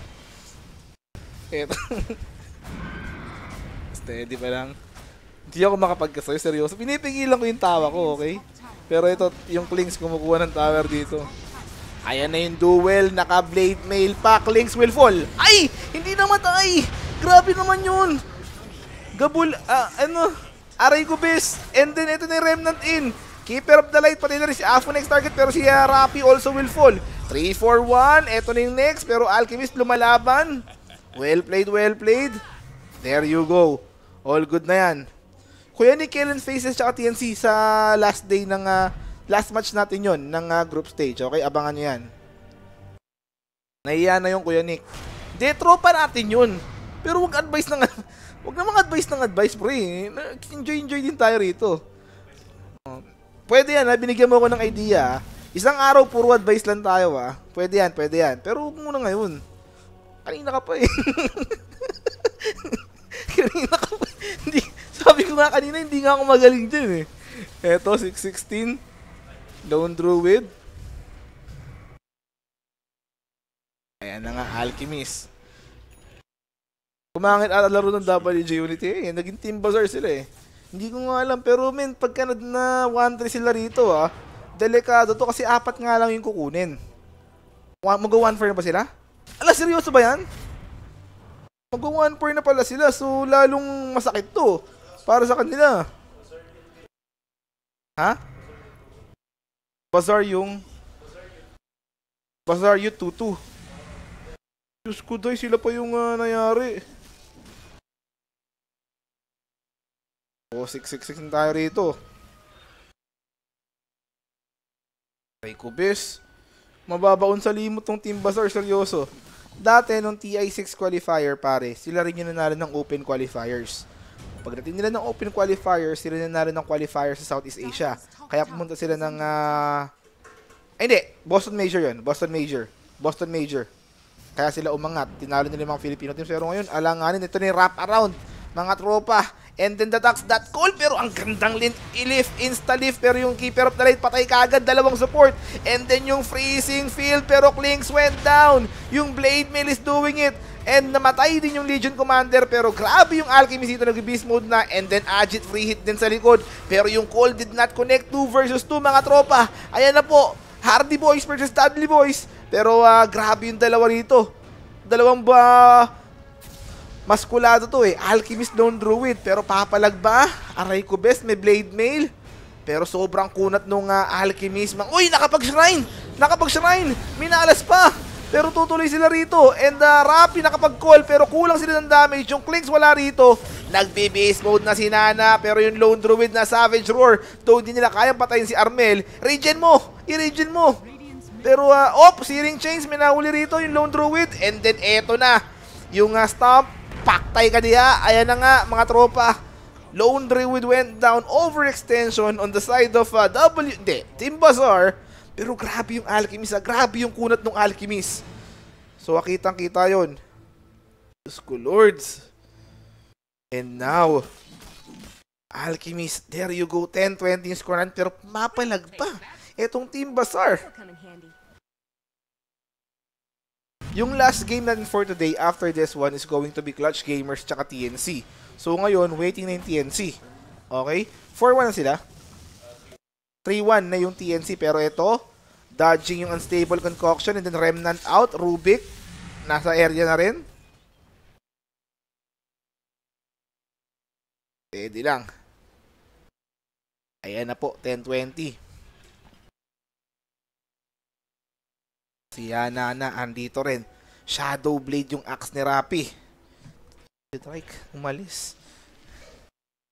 Speaker 1: Eto. Steady pa lang. Hindi ako makapagkasoy, seryoso. Pinipigilan ko yung tawa ko, okay? Pero ito, yung Klings kumukuha ng tower dito. Ayan na yung duel, naka-blade mail pa. Klings will fall. Ay! Hindi namatay! Grabe naman yun! Gabul, ah, ano? Aray Gubis. And then ito na yung Remnant in. Keeper of the Light, pati na rin si Afo next target pero si uh, Rapi also will fall. 3-4-1, ito na yung next pero Alchemist lumalaban. Well played, well played. There you go. All good na yan. Kuya ni Kellen Faces at TNC sa last day ng uh, last match natin yon ng uh, group stage. Okay, abangan nyo yan. Naiya na yung Kuya Nick. Detropan natin yun. Pero wag advice ng Huwag mga advice ng advice, pre. Eh. Enjoy-enjoy din tayo rito. Pwede yan, ha? Binigyan mo ako ng idea. Isang araw, puro advice lang tayo, ha? Pwede yan, pwede yan. Pero huwag muna ngayon. Kanina ka pa, eh. kanina ka pa. Hindi, sabi ko nga kanina, hindi nga ako magaling dyan, eh. Eto, 616. Don't Lone with. Ayan na nga, Alchemist. Kumangit at laro ng WJ Unity. Eh. Naging team bazaar sila eh. Hindi ko nga alam. Pero men, pagka na 1-3 sila rito ah, delikado to kasi apat nga lang yung kukunin. Mag-1-4 na ba sila? Ala, seryoso ba yan? Mag-1-4 na pala sila. So, lalong masakit to. Para sa kanila. Ha? Bazaar yung... Bazaar yung 2-2. Diyos ko, day, sila pa yung uh, nayari. O, 666 na tayo rito. Kay Kubis. Mababaon sa limot tong Team Bazaar, seryoso. Dati, nung TI6 qualifier, pare, sila rin yung nanalo ng Open Qualifiers. Pagdating nila ng Open Qualifiers, sila nanalo ng qualifier sa Southeast Asia. Kaya pumunta sila ng... Uh... Ay, hindi. Boston Major yon Boston Major. Boston Major. Kaya sila umangat. Tinalo nila yung mga Filipino teams. Pero ngayon, alanganin. Ito na yung wrap around. Mga tropa. And then the tax that call pero ang gandang lin ilif insta-lift pero yung keeper of the light patay kaagad dalawang support. And then yung freezing field pero Klings went down. Yung Blade Mail is doing it. And namatay din yung Legion Commander pero grabe yung Alchemist dito nag-beast mode na and then Agit free hit din sa likod. Pero yung call did not connect 2 versus 2 mga tropa. Ayan na po, Hardy Boys versus Dudley Boys. Pero uh, grabe yung dalawa rito. Dalawang ba... Uh, Maskulado to eh. Alchemist Lone Druid. Pero papalag ba? Aray ko best. May Blade Mail. Pero sobrang kunat nung uh, Alchemist. Mang, Uy! Nakapag-shrine! Nakapag-shrine! Minalas pa! Pero tutuloy sila rito. And uh, Rappi nakapag-call pero kulang sila ng damage. Yung Clinks wala rito. Nag-BBS mode na si Nana pero yung Lone Druid na Savage Roar. Though hindi nila kayang patayin si Armel. Regen mo! I-regen mo! Pero, uh, op, oh, Searing Chains, minahuli rito yung Lone Druid. And then, eto na. Yung uh, Stomp Paktay ka diya. Ayan na nga mga tropa. Laundry would went down overextension on the side of uh, W... Hindi, Team Bazaar. Pero grabe yung Alchemist. Ah. Grabe yung kunat ng Alchemist. So, akitang kita yon. Diyos Lords. And now, Alchemist, there you go. 10-20 yung score pero mapalag pa. Itong Team Bazaar. Yung last game natin for today after this one is going to be Clutch Gamers tsaka TNC. So ngayon, waiting na yung TNC. Okay? 4-1 na sila. 3-1 na yung TNC pero ito, dodging yung Unstable Concoction and then Remnant out. Rubik, nasa area na rin. Eh, di lang. Ayan na po, 10-20. Si Yana na, andito rin. Shadow Blade yung axe ni Rapi. Trike, umalis.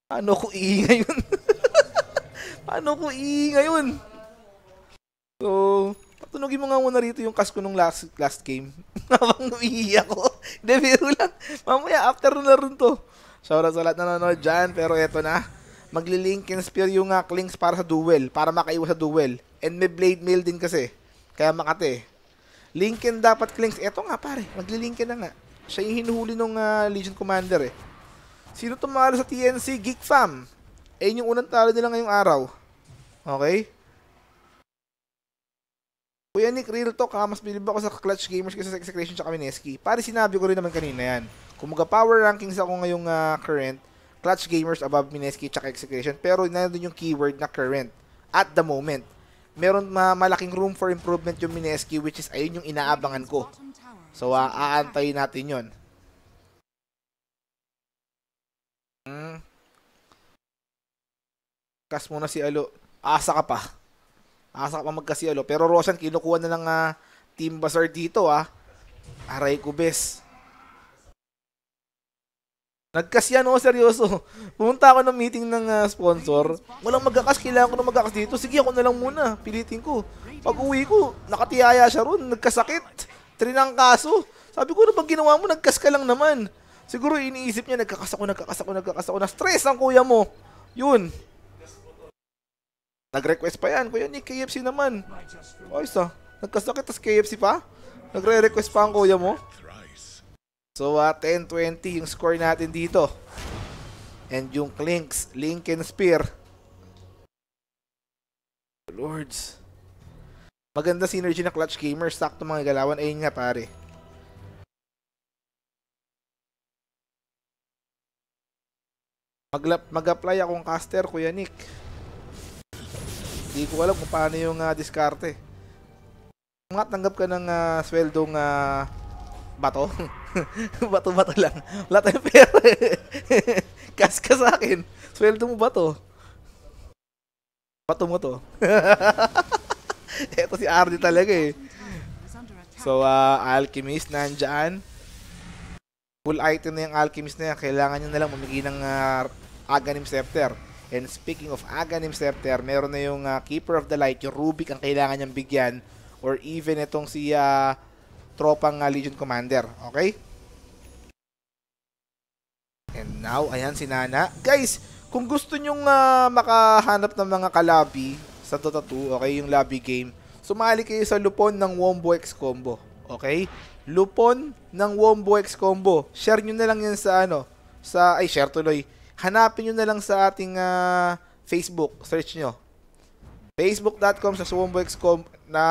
Speaker 1: Paano ko iingay yun? Paano ko iingay yun? So, patunogin mo nga muna rito yung kasko nung last, last game. Habang umiiyak ko. Hindi, biro lang. Mamaya, after na rin to. Shoutout sa lahat na nanonood dyan. Pero eto na. Magli-link and spear yung uh, clings para sa duel. Para makaiwas sa duel. And may blade mail din kasi. Kaya makate. Lincoln dapat Clinks. Eto nga pare, magli-Lincoln na nga. Siya yung hinuhuli ng uh, ah, Legion Commander eh. Sino tumalo sa TNC? Geek Fam. Eh yung unang talo nila ngayong araw. Okay? Kuya Nick, real talk ha, ah. mas bilib ako sa Clutch Gamers kaysa sa Execration tsaka Mineski. Pare, sinabi ko rin naman kanina yan. Kung power rankings ako ngayong uh, current, Clutch Gamers above Mineski tsaka Execration, pero nandun yung keyword na current at the moment meron ma malaking room for improvement yung Mineski which is ayun yung inaabangan ko. So, uh, aantayin natin yon. Hmm. Kas muna si Alo. Asa ka pa. Asa ka pa magkasi Alo. Pero Roshan, kinukuha na ng uh, ah, Team Bazaar dito ah. Aray ko bes. Nagkas ako, oh, seryoso. Pumunta ako ng meeting ng uh, sponsor. Walang magkakas, kailangan ko na magkakas dito. Sige, ako na lang muna. Pilitin ko. Pag uwi ko, nakatiyaya siya ron. Nagkasakit. kaso. Sabi ko, ano bang ginawa mo? Nagkas ka lang naman. Siguro iniisip niya, nagkakas ako, nagkakas ako, nagkakas ako. Na-stress ang kuya mo. Yun. Nag-request pa yan. Kuya, ni KFC naman. Ayos ah. Nagkasakit, tas KFC pa? Nagre-request pa ang kuya mo? So, uh, ah, 10-20 yung score natin dito. And yung Klinks, Lincoln Spear. Lords. Maganda synergy ng Clutch Gamer. Sakto mga galawan. Ayun nga pare. Mag-apply mag akong caster, Kuya Nick. Hindi ko alam kung paano yung uh, diskarte. Kung tanggap ka ng uh, sweldong uh, bato. Bato-bato lang. Wala tayong pera. Kas ka sa akin. Sweldo mo bato. Bato mo to. Ito si Ardy talaga eh. So, uh, Alchemist nandyan. Full item na yung Alchemist na yan. Kailangan nyo na lang mamigay ng uh, Aghanim Scepter. And speaking of Aghanim Scepter, meron na yung uh, Keeper of the Light, yung Rubik ang kailangan niyang bigyan. Or even itong si... Uh, tropang uh, Legion Commander. Okay? And now, ayan si Nana. Guys, kung gusto nyong uh, makahanap ng mga kalabi sa Dota 2, okay, yung lobby game, sumali kayo sa Lupon ng Wombo X Combo. Okay? Lupon ng Wombo X Combo. Share nyo na lang yan sa ano, sa, ay share tuloy. Hanapin nyo na lang sa ating uh, Facebook. Search nyo. Facebook.com sa Wombo X, Com na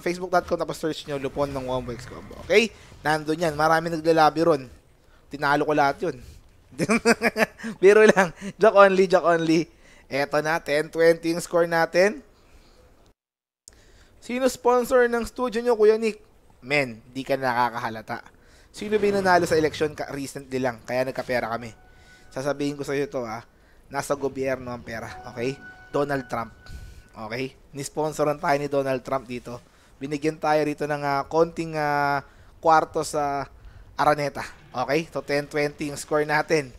Speaker 1: facebook.com tapos search nyo Lupon ng One Weeks Combo. Okay? Nandun yan. Marami naglalabi ron. Tinalo ko lahat yun. Biro lang. Jack only, jack only. Eto na, 10-20 yung score natin. Sino sponsor ng studio nyo, Kuya Nick? Men, di ka nakakahalata. Sino binanalo sa election ka recently lang, kaya nagkapera kami. Sasabihin ko sa iyo to ah, nasa gobyerno ang pera, okay? Donald Trump. Okay? Nisponsoran tayo ni Donald Trump dito. Binigyan tayo rito ng uh, konting uh, kwarto sa Araneta. Okay? So 10-20 yung score natin.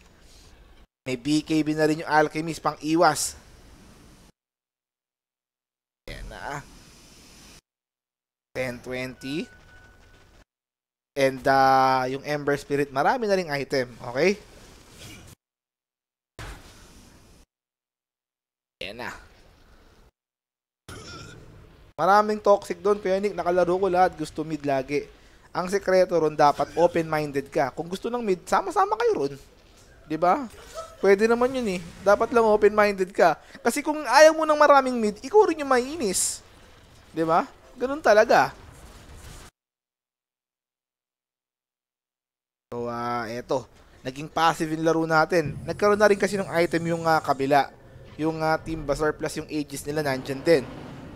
Speaker 1: May BKB na rin yung Alchemist pang iwas. Ayan ah. na. 10-20. And uh, yung Ember Spirit, marami na rin item. Okay? Ayan na. Maraming toxic doon, Kuya Nick. Nakalaro ko lahat. Gusto mid lagi. Ang sekreto ron, dapat open-minded ka. Kung gusto ng mid, sama-sama kayo ron. ba? Diba? Pwede naman yun eh. Dapat lang open-minded ka. Kasi kung ayaw mo ng maraming mid, ikaw rin yung mainis. ba? Diba? Ganun talaga. So, uh, eto. Naging passive yung laro natin. Nagkaroon na rin kasi ng item yung uh, kabila. Yung uh, team Bazaar plus yung Aegis nila nandyan din.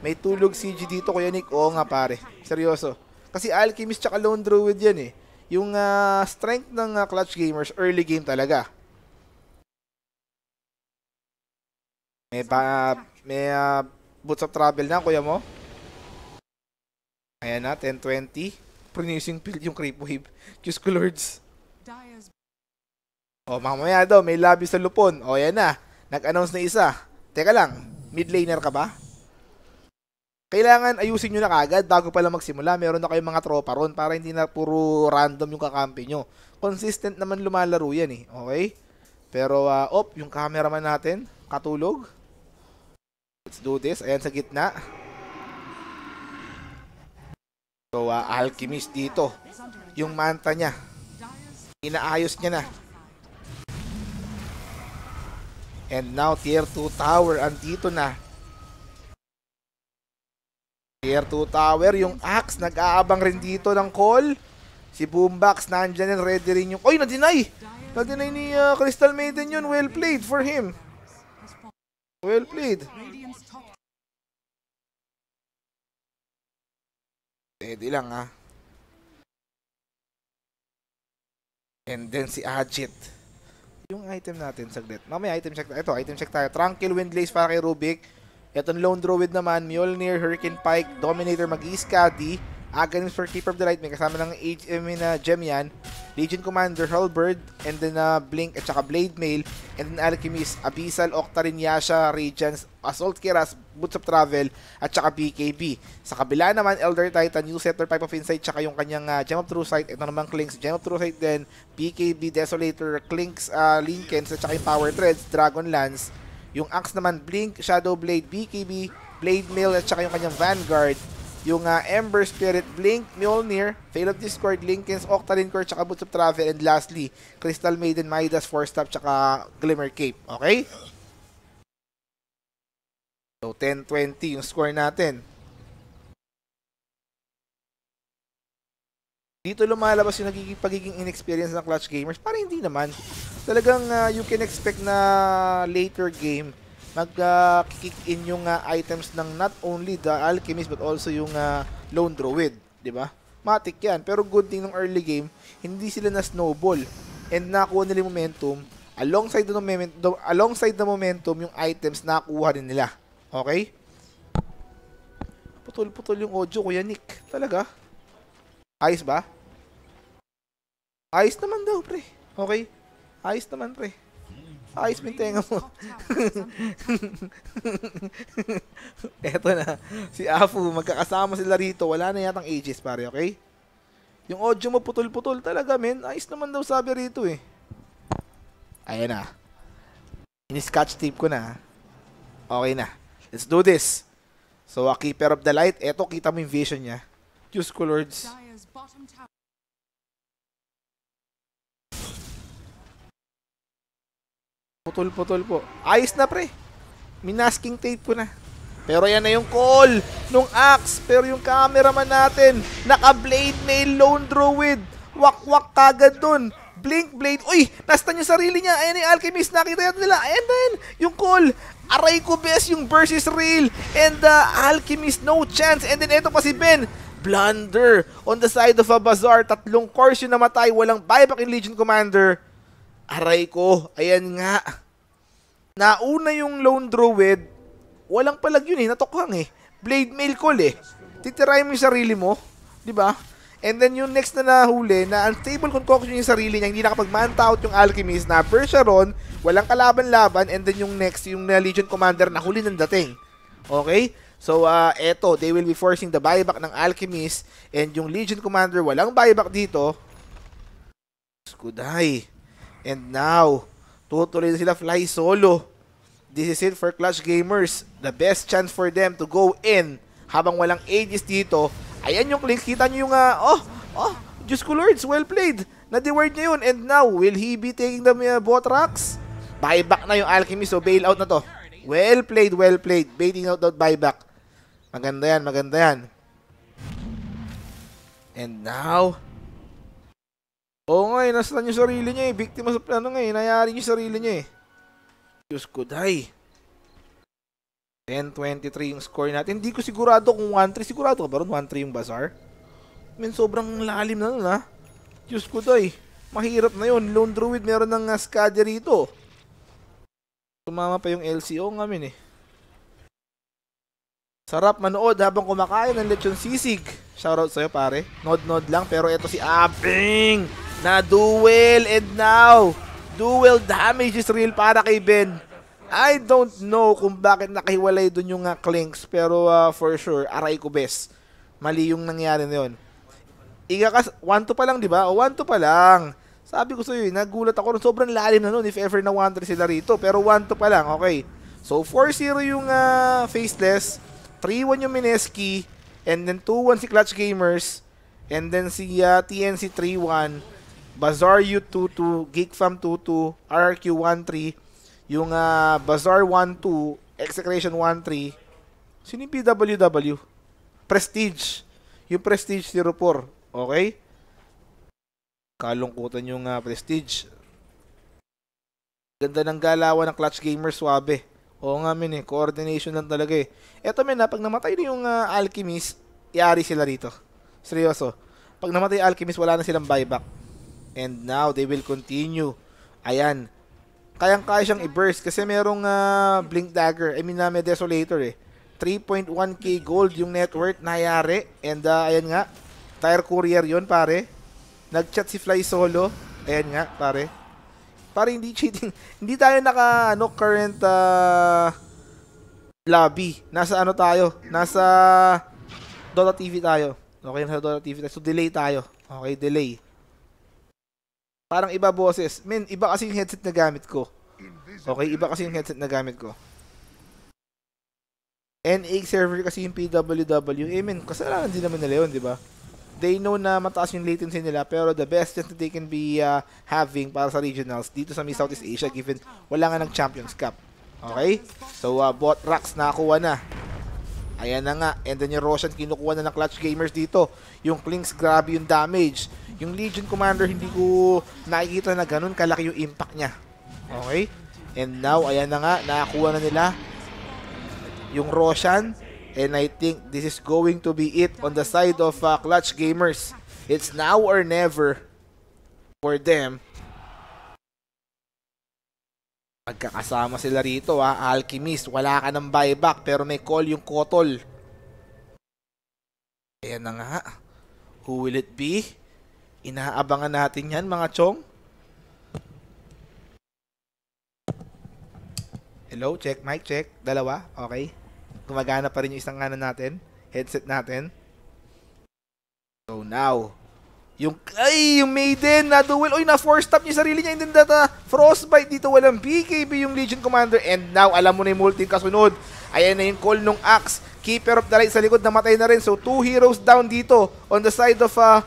Speaker 1: May tulog CG dito, Kuya Nick. Oo nga, pare. Seryoso. Kasi Alchemist tsaka Lone Druid yan eh. Yung uh, strength ng uh, Clutch Gamers, early game talaga. May, pa, may uh, boots of travel na, kuya mo. Ayan na, 1020. 20 Pronusing field yung creep wave. Diyos ko, Lords. O, oh, mamaya daw, may labi sa lupon. O, oh, ayan na. Nag-announce na isa. Teka lang, mid laner ka ba? kailangan ayusin nyo na kagad bago pala magsimula. Meron na kayong mga tropa ron para hindi na puro random yung kakampi nyo. Consistent naman lumalaro yan eh. Okay? Pero, uh, op, yung cameraman natin, katulog. Let's do this. Ayan sa gitna. So, uh, alchemist dito. Yung manta niya. Inaayos niya na. And now, tier 2 tower. Andito na Air 2 tower, yung Axe, nag-aabang rin dito ng call. Si Boombox, nandyan yan, ready rin yung... Oy, na-deny! Na-deny ni uh, Crystal Maiden yun, well played for him. Well played. Steady lang ha. Ah. And then si Ajit. Yung item natin, saglit. Mamaya item check tayo. Ito, item check tayo. Tranquil Windlace para kay Rubik. Itong Lone Druid naman, Mjolnir, Hurricane Pike, Dominator, mag-Iskadi, Aghanim for Keeper of the Light, may kasama ng HM na gem yan, Legion Commander, Halberd, and then uh, Blink, at saka Blade Mail, and then Alchemist, Abyssal, Octarin, Yasha, Radiance, Assault Keras, Boots of Travel, at saka BKB. Sa kabila naman, Elder Titan, New Scepter, Pipe of Insight, saka yung kanyang uh, Gem of True Sight, ito naman Clinks, Gem of True Sight din, BKB, Desolator, Clinks, uh, Linkens, at saka yung Power Threads, Lance, yung Axe naman, Blink, Shadow Blade, BKB, Blade Mail, at saka yung kanyang Vanguard. Yung uh, Ember Spirit, Blink, Mjolnir, Veil of Discord, Linkens, Octarine Core, tsaka Boots of Travel, and lastly, Crystal Maiden, Midas, Force Stop, tsaka Glimmer Cape. Okay? So, 10-20 yung score natin. dito lumalabas yung nagiging pagiging inexperience ng clutch gamers para hindi naman talagang uh, you can expect na later game mag-kick ah, uh, in yung uh, items ng not only the alchemist but also yung uh, lone druid, di ba? Matik yan. Pero good thing ng early game, hindi sila na snowball and nakuha nila yung momentum alongside the momentum alongside the momentum yung items nakuha din nila. Okay? Putol-putol yung audio, Kuya Nick. Talaga. Ayos ba? Ayos naman daw, pre. Okay? Ayos naman, pre. Ayos mo tenga mo. Eto na. Si Afu, magkakasama sila rito. Wala na yatang ages, pare, okay? Yung audio mo putol-putol talaga, men. Ayos naman daw sabi rito, eh. Ayan na. Ini-scotch tape ko na. Ah. Okay na. Let's do this. So, a ah, keeper of the light. Eto, kita mo yung vision niya. Diyos ko, Lords. Dire. Bottom tower. Putol-putol po. Ayos na pre. Minasking tape po na. Pero yan na yung call nung axe. Pero yung cameraman natin, naka-blade nail lone druid. Wak-wak kagad dun. Blink Blade. Uy, nastan yung sarili niya. Ayan yung Alchemist. Nakita nila. Ayan na yan. Yung call. Aray ko best yung versus real. And the uh, Alchemist no chance. And then eto pa si Ben blunder on the side of a bazaar. Tatlong cores yung namatay. Walang buyback in Legion Commander. Aray ko. Ayan nga. Nauna yung Lone Druid. Walang palag yun eh. Natukhang eh. Blade Mail Call eh. Titirahin mo yung sarili mo. ba? Diba? And then yung next na nahuli na unstable concoction yung sarili niya, hindi nakapag-mount out yung alchemist na Percheron, walang kalaban-laban, and then yung next, yung na Legion Commander na huli ng dating. Okay? So, uh, eto, they will be forcing the buyback ng Alchemist and yung Legion Commander, walang buyback dito. Skuday. And now, tutuloy na sila fly solo. This is it for Clash Gamers. The best chance for them to go in habang walang ages dito. Ayan yung click. Kita nyo yung, uh, oh, oh, Diyos ko Lords, well played. Na-deward niya yun. And now, will he be taking the uh, bot Buyback na yung Alchemist, so bail out na to. Well played, well played. Baiting out, out buyback. Maganda yan, maganda yan. And now... Oo nga eh, naslan sarili niya eh. Biktima sa plano nga eh. Nayari niyo sarili niya eh. Diyos ko, dahi. 10-23 yung score natin. Hindi ko sigurado kung 1-3. Sigurado ka ba ron? 1-3 yung Bazaar? Men, sobrang lalim na nun ha. Diyos ko, dahi. Mahirap na yon Lone Druid, meron ng uh, ah, Skadi rito. Tumama pa yung LCO nga min eh. Sarap manood habang kumakain ng lechon sisig. Shoutout sa'yo pare. Nod-nod lang pero ito si Aping na duel and now duel damage is real para kay Ben. I don't know kung bakit nakahiwalay dun yung uh, Clinks pero uh, for sure aray ko best. Mali yung nangyari na yun. Iga ka 1-2 pa lang 'di ba? O 1-2 pa lang. Sabi ko sa iyo, eh, nagulat ako. Sobrang lalim na noon if ever na 1-3 sila rito. Pero 1-2 pa lang, okay. So 4-0 yung uh, faceless. 3-1 yung Mineski, and then 2-1 si Clutch Gamers, and then si uh, TNC 3-1, Bazaar U22, Geekfam 22, RRQ 13, yung uh, Bazaar 12, Execration 13, sino yung PWW? Prestige. Yung Prestige 04. Okay? Kalungkutan yung uh, Prestige. Ganda ng galawan ng Clutch Gamer Suabe. Oo nga men eh, coordination lang talaga eh. Eto men ah, pag namatay na yung uh, alchemist, iari sila rito. Seryoso. Pag namatay alchemist, wala na silang buyback. And now, they will continue. Ayan. Kayang-kaya siyang i-burst kasi merong uh, Blink Dagger. I mean, na uh, may Desolator eh. 3.1k gold yung net worth nayari. And uh, ayan nga, tire courier yon pare. Nag-chat si Fly Solo. Ayan nga, pare para hindi cheating. Hindi tayo naka ano current uh, lobby. Nasa ano tayo? Nasa Dota TV tayo. Okay, nasa Dota TV tayo. So delay tayo. Okay, delay. Parang iba boses. Min, iba kasi yung headset na gamit ko. Okay, iba kasi yung headset na gamit ko. NA server kasi yung PWW. Eh, men, kasalanan din naman nila yun, di ba? they know na mataas yung latency nila pero the best chance that they can be uh, having para sa regionals dito sa Miss Southeast Asia given wala nga ng Champions Cup. Okay? So, uh, bot racks nakakuha na. Ayan na nga. And then yung Roshan kinukuha na ng Clutch Gamers dito. Yung Klings, grabe yung damage. Yung Legion Commander, hindi ko nakikita na ganun kalaki yung impact niya. Okay? And now, ayan na nga. Nakakuha na nila yung Roshan. And I think this is going to be it on the side of uh, Clutch Gamers. It's now or never for them. Pagkakasama sila rito ha, ah. Alchemist, wala ka ng buyback pero may call yung Kotol. Ayan na nga. Who will it be? Inaabangan natin yan mga chong. Hello, check mic, check. Dalawa, okay gumagana pa rin yung isang ano natin, headset natin. So now, yung, ay, yung Maiden, na-duel. Oy, na-four stop niya sarili niya. And data, Frostbite dito. Walang BKB yung Legion Commander. And now, alam mo na yung multi kasunod. Ayan na yung call nung Axe. Keeper of the Light sa likod, namatay na rin. So, two heroes down dito on the side of uh,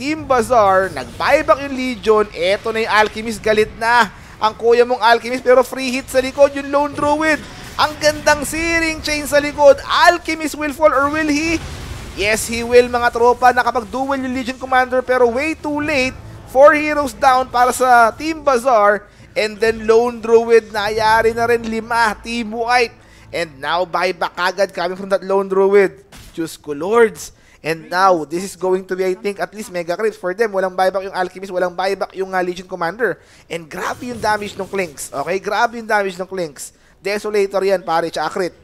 Speaker 1: Team Bazaar. Nag-buyback yung Legion. Eto na yung Alchemist. Galit na ang kuya mong Alchemist. Pero free hit sa likod yung Lone Druid. Ang gandang searing chain sa likod. Alchemist will fall or will he? Yes, he will mga tropa. Nakapag-duel yung Legion Commander pero way too late. Four heroes down para sa Team Bazaar. And then Lone Druid, nayari na rin lima, Team White. And now buyback agad coming from that Lone Druid. Diyos ko, Lords. And now, this is going to be, I think, at least Mega Crypts for them. Walang buyback yung Alchemist, walang buyback yung uh, Legion Commander. And grabe yung damage ng Clinks. Okay, grabe yung damage ng Clinks. Desolator yan pare, tsaka crit.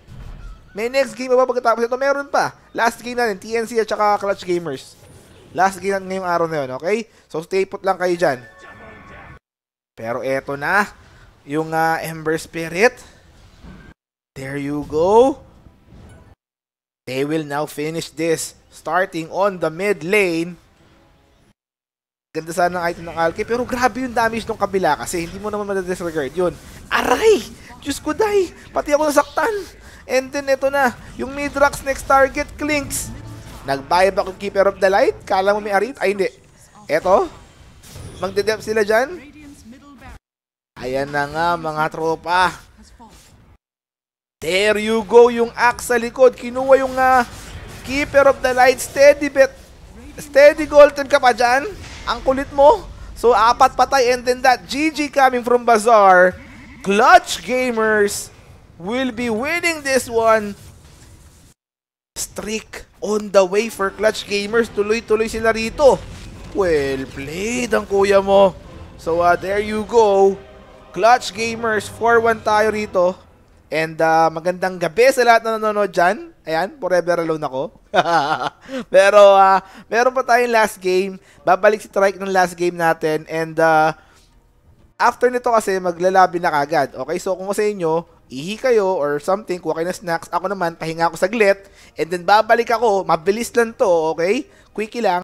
Speaker 1: May next game ba pagkatapos ito? Meron pa. Last game natin, TNC at tsaka Clutch Gamers. Last game natin ngayong araw na yun, okay? So stay put lang kayo dyan. Pero eto na, yung uh, Ember Spirit. There you go. They will now finish this starting on the mid lane. Ganda sana ng item ng Alki pero grabe yung damage ng kabila kasi hindi mo naman madadisregard yun. Aray! Diyos ko, day. Pati ako nasaktan. And then, ito na. Yung Midrax next target, Clinks. Nag-buyback yung Keeper of the Light. Kala mo may arit? Ay, hindi. Ito. Magdedep sila dyan. Ayan na nga, mga tropa. There you go, yung axe sa likod. Kinuha yung uh, Keeper of the Light. Steady bet. Steady golden ka pa dyan. Ang kulit mo. So, apat patay and then that. GG coming from Bazaar. Clutch Gamers will be winning this one. Streak on the way for Clutch Gamers. Tuloy-tuloy sila rito. Well played ang kuya mo. So uh, there you go. Clutch Gamers, 4-1 tayo rito. And uh, magandang gabi sa lahat na nanonood dyan. Ayan, forever alone ako. Pero uh, meron pa tayong last game. Babalik si Trike ng last game natin. And uh, After nito kasi, maglalabi na kagad. Okay, so kung sa inyo, ihi kayo or something, kuha kayo ng snacks. Ako naman, pahinga ako saglit. And then babalik ako, mabilis lang to, okay? Quickie lang.